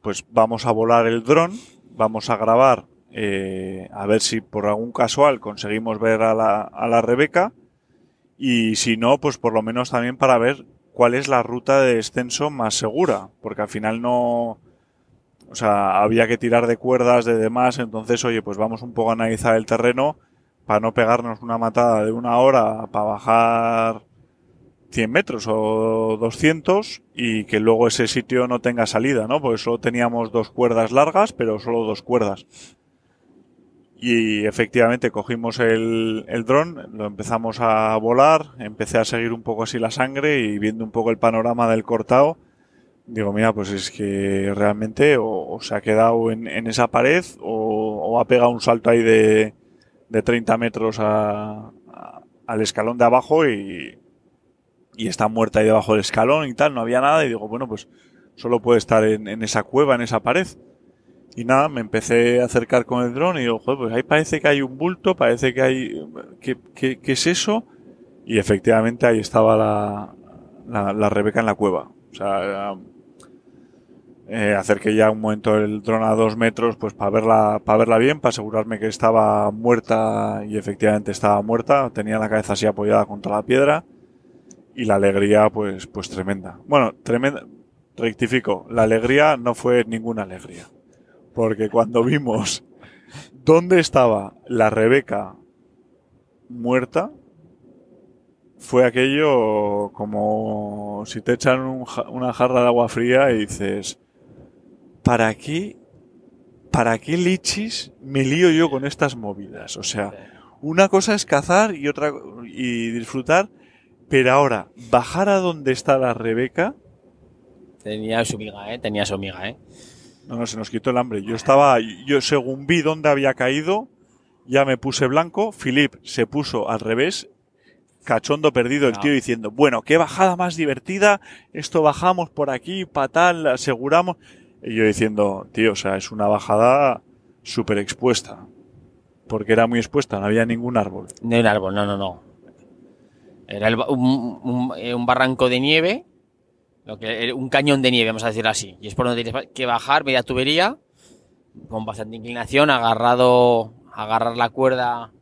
pues vamos a volar el dron, vamos a grabar, eh, a ver si por algún casual conseguimos ver a la, a la Rebeca y si no, pues por lo menos también para ver cuál es la ruta de descenso más segura, porque al final no, o sea, había que tirar de cuerdas, de demás, entonces, oye, pues vamos un poco a analizar el terreno para no pegarnos una matada de una hora para bajar 100 metros o 200 y que luego ese sitio no tenga salida, ¿no? Porque solo teníamos dos cuerdas largas, pero solo dos cuerdas. Y efectivamente cogimos el, el dron, lo empezamos a volar, empecé a seguir un poco así la sangre y viendo un poco el panorama del cortado digo, mira, pues es que realmente o, se ha quedado en, esa pared o, ha pegado un salto ahí de, de 30 metros a, al escalón de abajo y, y, está muerta ahí debajo del escalón y tal, no había nada y digo, bueno, pues solo puede estar en, esa cueva, en esa pared. Y nada, me empecé a acercar con el dron y digo, joder, pues ahí parece que hay un bulto, parece que hay... ¿Qué, es eso? Y efectivamente ahí estaba la, la, la Rebeca en la cueva. O sea, eh, acerqué ya un momento el dron a dos metros pues para verla, para verla bien, para asegurarme que estaba muerta y efectivamente estaba muerta. Tenía la cabeza así apoyada contra la piedra y la alegría pues, pues tremenda. Bueno, tremenda, rectifico, la alegría no fue ninguna alegría. Porque cuando vimos dónde estaba la Rebeca muerta, fue aquello como si te echan una jarra de agua fría y dices, ¿para qué, para qué lichis me lío yo con estas movidas? O sea, una cosa es cazar y otra, y disfrutar, pero ahora, bajar a donde está la Rebeca. Tenía su miga, eh, tenía su miga, eh. No, no, se nos quitó el hambre. Yo estaba, yo según vi dónde había caído, ya me puse blanco. Philip se puso al revés cachondo perdido el tío diciendo, bueno, qué bajada más divertida, esto bajamos por aquí, patal, aseguramos. Y yo diciendo, tío, o sea, es una bajada súper expuesta. Porque era muy expuesta, no había ningún árbol. No un árbol, no, no, no. Era eh, un, barranco de nieve, lo que, eh, un cañón de nieve, vamos a decir así. Y es por donde tienes que bajar, media tubería, con bastante inclinación, agarrado, agarrar la cuerda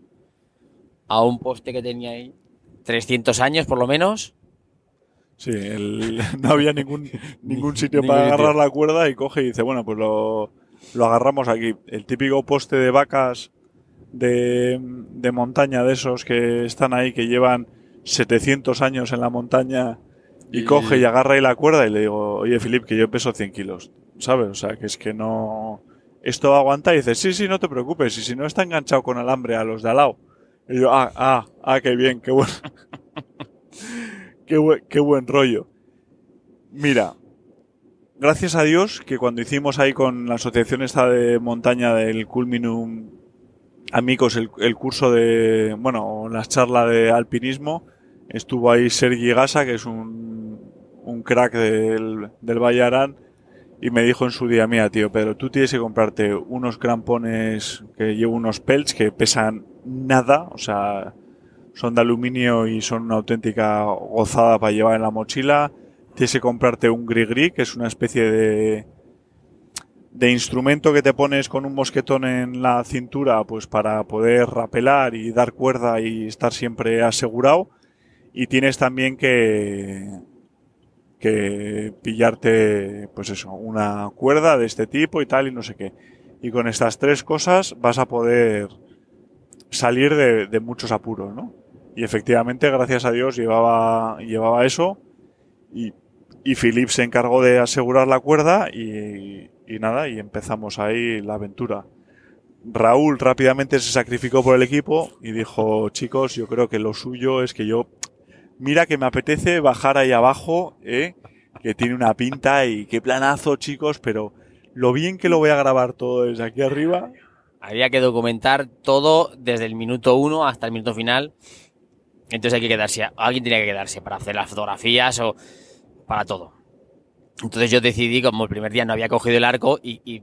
a un poste que tenía ahí 300 años por lo menos. Sí, el, no había ningún, ningún sitio para agarrar la cuerda y coge y dice, bueno, pues lo, lo agarramos aquí. El típico poste de vacas de, de, montaña de esos que están ahí, que llevan 700 años en la montaña y, coge y agarra ahí la cuerda y le digo, oye, Filip, que yo peso 100 kilos, ¿sabes? O sea, que es que no... Esto aguanta y dice, sí, sí, no te preocupes, y si no está enganchado con alambre a los de al lado. Y yo, ah, ah, ah, qué bien, qué bueno. qué, buen rollo. Mira, gracias a Dios que cuando hicimos ahí con la asociación esta de montaña del Culminum Amigos el, curso de, bueno, la charla de alpinismo, estuvo ahí Sergi Gasa, que es un, un crack del, del Valle y me dijo en su día, mía, tío, pero tú tienes que comprarte unos crampones que llevo unos pelts que pesan nada, o sea, son de aluminio y son una auténtica gozada para llevar en la mochila. Tienes que comprarte un gris que es una especie de, de instrumento que te pones con un mosquetón en la cintura, pues para poder rapelar y dar cuerda y estar siempre asegurado. Y tienes también que, que pillarte, pues eso, una cuerda de este tipo y tal y no sé qué. Y con estas tres cosas vas a poder salir de muchos apuros, ¿no? Y efectivamente, gracias a Dios, llevaba, llevaba eso. Y, y Philip se encargó de asegurar la cuerda y, nada, y empezamos ahí la aventura. Raúl rápidamente se sacrificó por el equipo y dijo, chicos, yo creo que lo suyo es que yo, mira que me apetece bajar ahí abajo, ¿eh? que tiene una pinta y qué planazo, chicos, pero lo bien que lo voy a grabar todo desde aquí arriba. Había que documentar todo desde el minuto uno hasta el minuto final entonces hay que quedarse, alguien tenía que quedarse para hacer las fotografías o para todo. Entonces yo decidí, como el primer día no había cogido el arco y,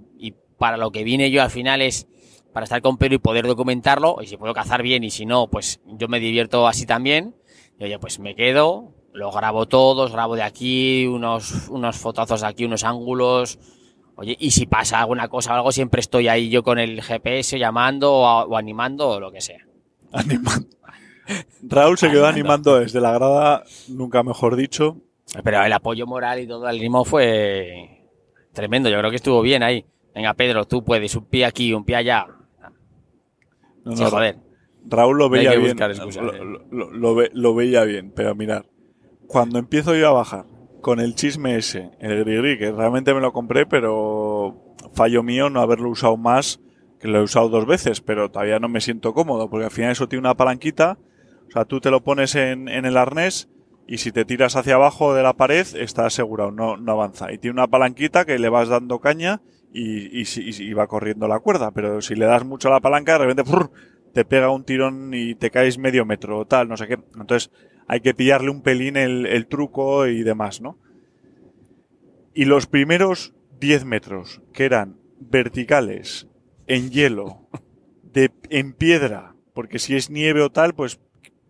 para lo que vine yo al final es para estar con Pedro y poder documentarlo y si puedo cazar bien y si no, pues yo me divierto así también. Y oye, pues me quedo, lo grabo todos, grabo de aquí, unos, unos fotazos de aquí, unos ángulos. Oye, y si pasa alguna cosa o algo, siempre estoy ahí yo con el GPS llamando o, o animando o lo que sea. Animando. Raúl se quedó animando desde la grada, nunca mejor dicho. Pero el apoyo moral y todo el ritmo fue tremendo. Yo creo que estuvo bien ahí. Venga, Pedro, tú puedes, un pie aquí, un pie allá. No, no, Raúl lo veía bien. lo, veía bien, pero mirar. Cuando empiezo yo a bajar con el chisme ese, el grigri, que realmente me lo compré, pero fallo mío no haberlo usado más, que lo he usado dos veces, pero todavía no me siento cómodo, porque al final eso tiene una palanquita o sea, tú te lo pones en, en el arnés y si te tiras hacia abajo de la pared está asegurado, no, no avanza. Y tiene una palanquita que le vas dando caña y, y, va corriendo la cuerda, pero si le das mucho a la palanca, de repente te pega un tirón y te caes medio metro o tal, no sé qué. Entonces hay que pillarle un pelín el, el truco y demás, ¿no? Y los primeros 10 metros, que eran verticales, en hielo, de, en piedra, porque si es nieve o tal, pues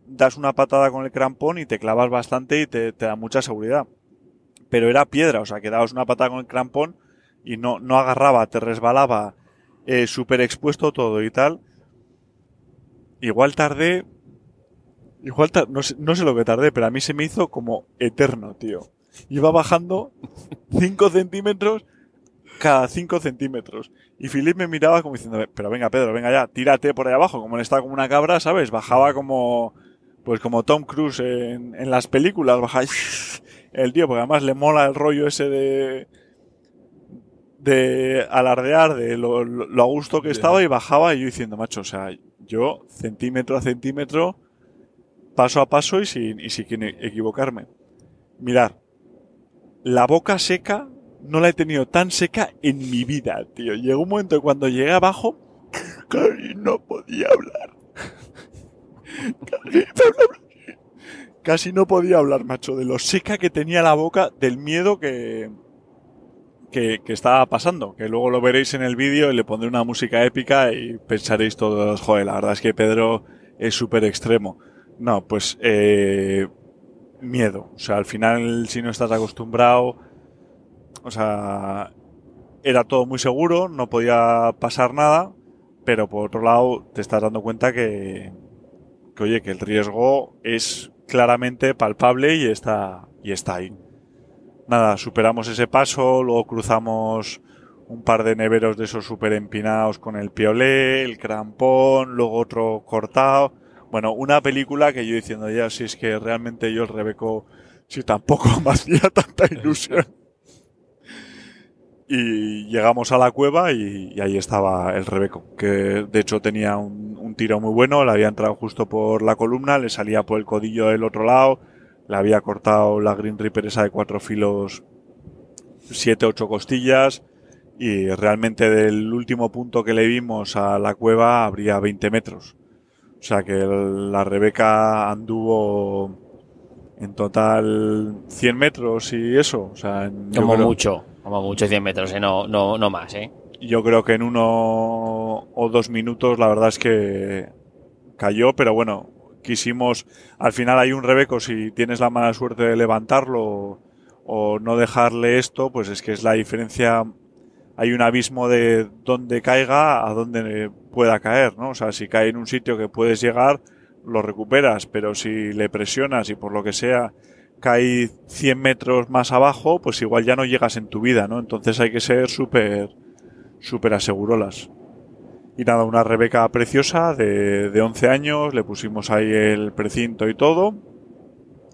das una patada con el crampón y te clavas bastante y te, da mucha seguridad. Pero era piedra, o sea, que dabas una patada con el crampón y no, no agarraba, te resbalaba, eh, súper expuesto todo y tal. Igual tardé, igual no, sé, lo que tardé, pero a mí se me hizo como eterno, tío. Iba bajando 5 centímetros cada 5 centímetros. Y Filip me miraba como diciendo, pero venga Pedro, venga ya, tírate por ahí abajo, como él está como una cabra, ¿sabes? Bajaba como, pues como Tom Cruise en, en las películas, bajáis el tío, porque además le mola el rollo ese de de alardear de lo, a gusto que estaba y bajaba y yo diciendo, macho, o sea, yo centímetro a centímetro, paso a paso y sin, y sin equivocarme. Mirar, la boca seca no la he tenido tan seca en mi vida, tío. Llegó un momento cuando llegué abajo, no podía hablar. Casi no podía hablar, macho, de lo seca que tenía la boca, del miedo que, que, estaba pasando, que luego lo veréis en el vídeo y le pondré una música épica y pensaréis todos, joder, la verdad es que Pedro es súper extremo. No, pues eh, miedo. O sea, al final si no estás acostumbrado, o sea, era todo muy seguro, no podía pasar nada, pero por otro lado te estás dando cuenta que, que oye, que el riesgo es claramente palpable y está, y está ahí. Nada, superamos ese paso, luego cruzamos un par de neveros de esos super empinados con el piolé, el crampón, luego otro cortado. Bueno, una película que yo diciendo ya, si es que realmente yo el Rebeco, si tampoco me hacía tanta ilusión. Y llegamos a la cueva y, ahí estaba el Rebeco, que de hecho tenía un, tiro muy bueno, le había entrado justo por la columna, le salía por el codillo del otro lado, le había cortado la Green Reaper esa de cuatro filos, siete, ocho costillas, y realmente del último punto que le vimos a la cueva habría 20 metros. O sea que la Rebeca anduvo en total 100 metros y eso. O sea, Como mucho como mucho 100 metros, eh, no, no, no más. Eh. Yo creo que en uno o dos minutos la verdad es que cayó, pero bueno, quisimos, al final hay un rebeco, si tienes la mala suerte de levantarlo o no dejarle esto, pues es que es la diferencia, hay un abismo de dónde caiga a donde pueda caer, ¿no? O sea, si cae en un sitio que puedes llegar, lo recuperas, pero si le presionas y por lo que sea ahí 100 metros más abajo, pues igual ya no llegas en tu vida, ¿no? Entonces hay que ser súper, súper asegurolas. Y nada, una Rebeca preciosa de, de 11 años, le pusimos ahí el precinto y todo.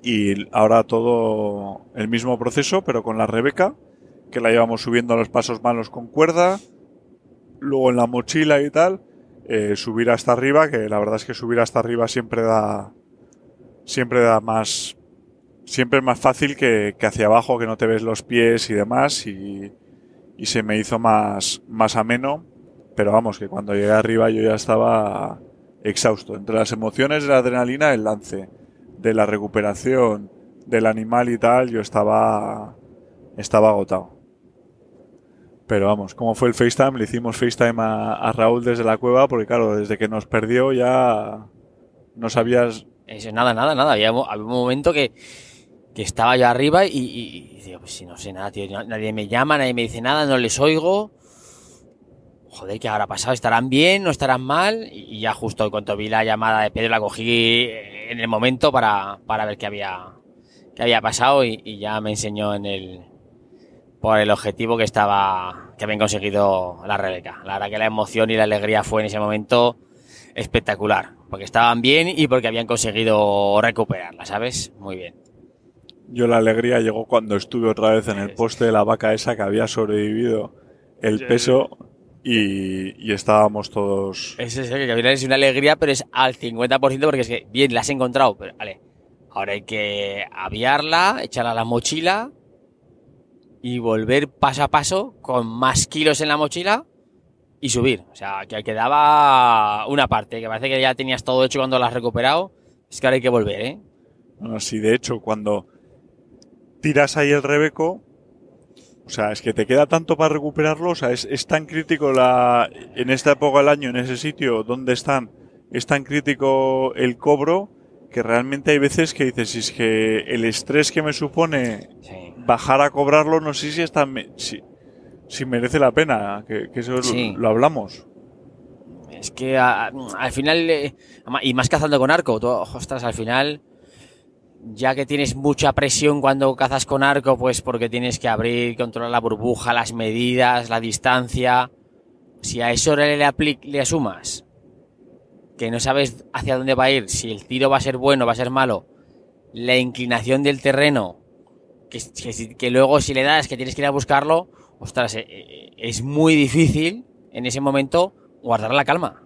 Y ahora todo el mismo proceso, pero con la Rebeca, que la llevamos subiendo a los pasos malos con cuerda, luego en la mochila y tal. Eh, subir hasta arriba, que la verdad es que subir hasta arriba siempre da siempre da más siempre es más fácil que, hacia abajo, que no te ves los pies y demás, y, se me hizo más, más ameno, pero vamos, que cuando llegué arriba yo ya estaba exhausto, entre las emociones de la adrenalina, el lance, de la recuperación, del animal y tal, yo estaba, estaba agotado. Pero vamos, ¿cómo fue el FaceTime, le hicimos FaceTime a, Raúl desde la cueva, porque claro, desde que nos perdió ya no sabías... Eso, nada, nada, nada. había un momento que, que estaba yo arriba y, digo, pues si no sé nada, tío, nadie me llama, nadie me dice nada, no les oigo. Joder, ¿qué habrá pasado? ¿Estarán bien? ¿No estarán mal? Y, ya justo cuando vi la llamada de Pedro la cogí en el momento para, para ver qué había, qué había pasado y, ya me enseñó en el, por el objetivo que estaba, que habían conseguido la Rebeca. La verdad que la emoción y la alegría fue en ese momento espectacular, porque estaban bien y porque habían conseguido recuperarla, ¿sabes? Muy bien. Yo la alegría llegó cuando estuve otra vez en el poste de la vaca esa que había sobrevivido el peso y, estábamos todos... Es, es una alegría, pero es al 50% porque es que, bien, la has encontrado, pero vale, ahora hay que aviarla, echarla a la mochila y volver paso a paso con más kilos en la mochila y subir. O sea, que quedaba una parte, que parece que ya tenías todo hecho cuando la has recuperado. Es que ahora hay que volver, ¿eh? Bueno, sí, de hecho, cuando tiras ahí el Rebeco. O sea, es que te queda tanto para recuperarlo. O sea, es, es tan crítico la, en esta época del año, en ese sitio donde están, es tan crítico el cobro que realmente hay veces que dices, si es que el estrés que me supone bajar a cobrarlo, no sé si, está, si, si merece la pena, que, eso lo, hablamos. Es que al final, eh, y más cazando con arco, tú, al final ya que tienes mucha presión cuando cazas con arco, pues porque tienes que abrir, controlar la burbuja, las medidas, la distancia. Si a eso le, le asumas que no sabes hacia dónde va a ir, si el tiro va a ser bueno, o va a ser malo, la inclinación del terreno, que, que luego si le das que tienes que ir a buscarlo, ostras, eh, eh, es muy difícil en ese momento guardar la calma.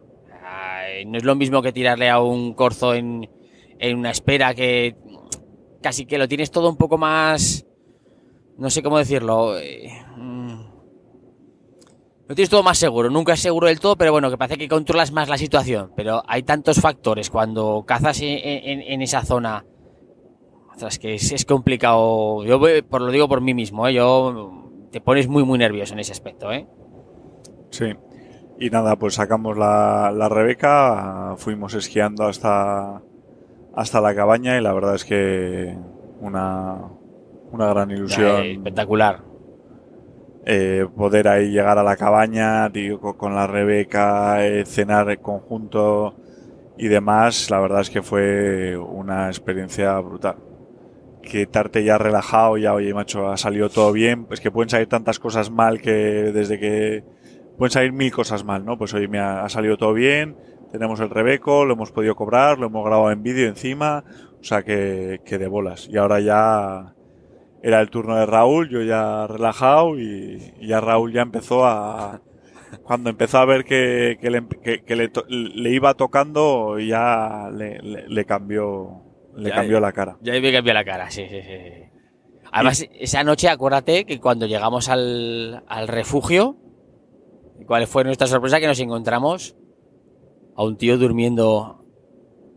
No es lo mismo que tirarle a un corzo en, en una espera que casi que lo tienes todo un poco más, no sé cómo decirlo, eh, mm, lo tienes todo más seguro, nunca es seguro del todo, pero bueno, que parece que controlas más la situación, pero hay tantos factores cuando cazas en, esa zona, tras que es, complicado, yo por, lo digo por mí mismo, eh, yo te pones muy muy nervioso en ese aspecto, ¿eh? Sí. Y nada, pues sacamos la, la Rebeca, fuimos esquiando hasta, hasta la cabaña y la verdad es que una, una gran ilusión. espectacular. Eh, poder ahí llegar a la cabaña, digo, con la Rebeca, eh, cenar en conjunto y demás, la verdad es que fue una experiencia brutal. Quitarte ya relajado, ya, oye, macho, ha salido todo bien, pues que pueden salir tantas cosas mal que desde que pueden salir mil cosas mal, ¿no? Pues oye, me ha salido todo bien, tenemos el Rebeco, lo hemos podido cobrar, lo hemos grabado en vídeo encima, o sea que, que de bolas. Y ahora ya era el turno de Raúl, yo ya relajado y, ya Raúl ya empezó a... Cuando empezó a ver que, que, le, que le, iba tocando, ya le, le cambió le cambió la cara. Ya le cambió la cara, sí, sí, sí. Además, esa noche acuérdate que cuando llegamos al, al refugio, ¿cuál fue nuestra sorpresa? Que nos encontramos a un tío durmiendo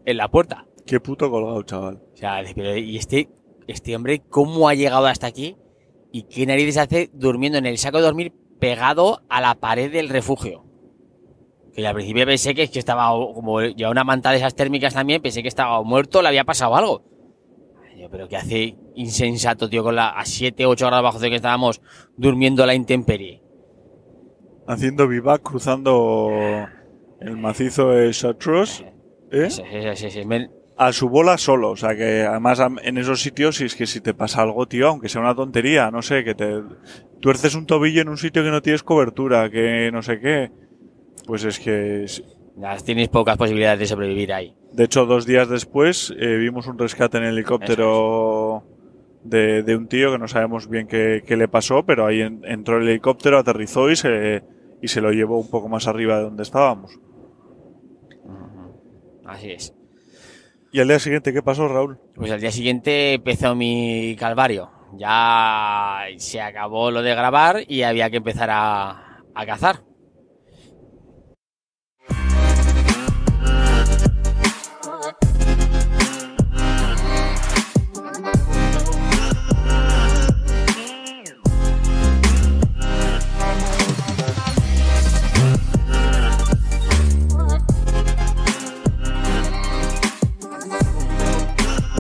en la puerta. Qué puto colgado, chaval. O sea, y este, este hombre, ¿cómo ha llegado hasta aquí? ¿Y qué narices hace durmiendo en el saco de dormir pegado a la pared del refugio? Que al principio pensé que, que estaba como ya una manta de esas térmicas también, pensé que estaba muerto, le había pasado algo. pero ¿qué hace insensato, tío, con la, a 7, 8 horas bajo de que estábamos durmiendo a la intemperie? Haciendo vivac, cruzando el macizo es Chartreuse. ¿eh? A su bola solo, o sea que además en esos sitios, si es que si te pasa algo, tío, aunque sea una tontería, no sé, que te tuerces un tobillo en un sitio que no tienes cobertura, que no sé qué, pues es que tienes pocas posibilidades de sobrevivir ahí. De hecho, dos días después eh, vimos un rescate en helicóptero de, un tío que no sabemos bien qué, le pasó, pero ahí entró el helicóptero, aterrizó y se, y se lo llevó un poco más arriba de donde estábamos. Así es. ¿Y al día siguiente qué pasó, Raúl? Pues al día siguiente empezó mi calvario. Ya se acabó lo de grabar y había que empezar a, a cazar.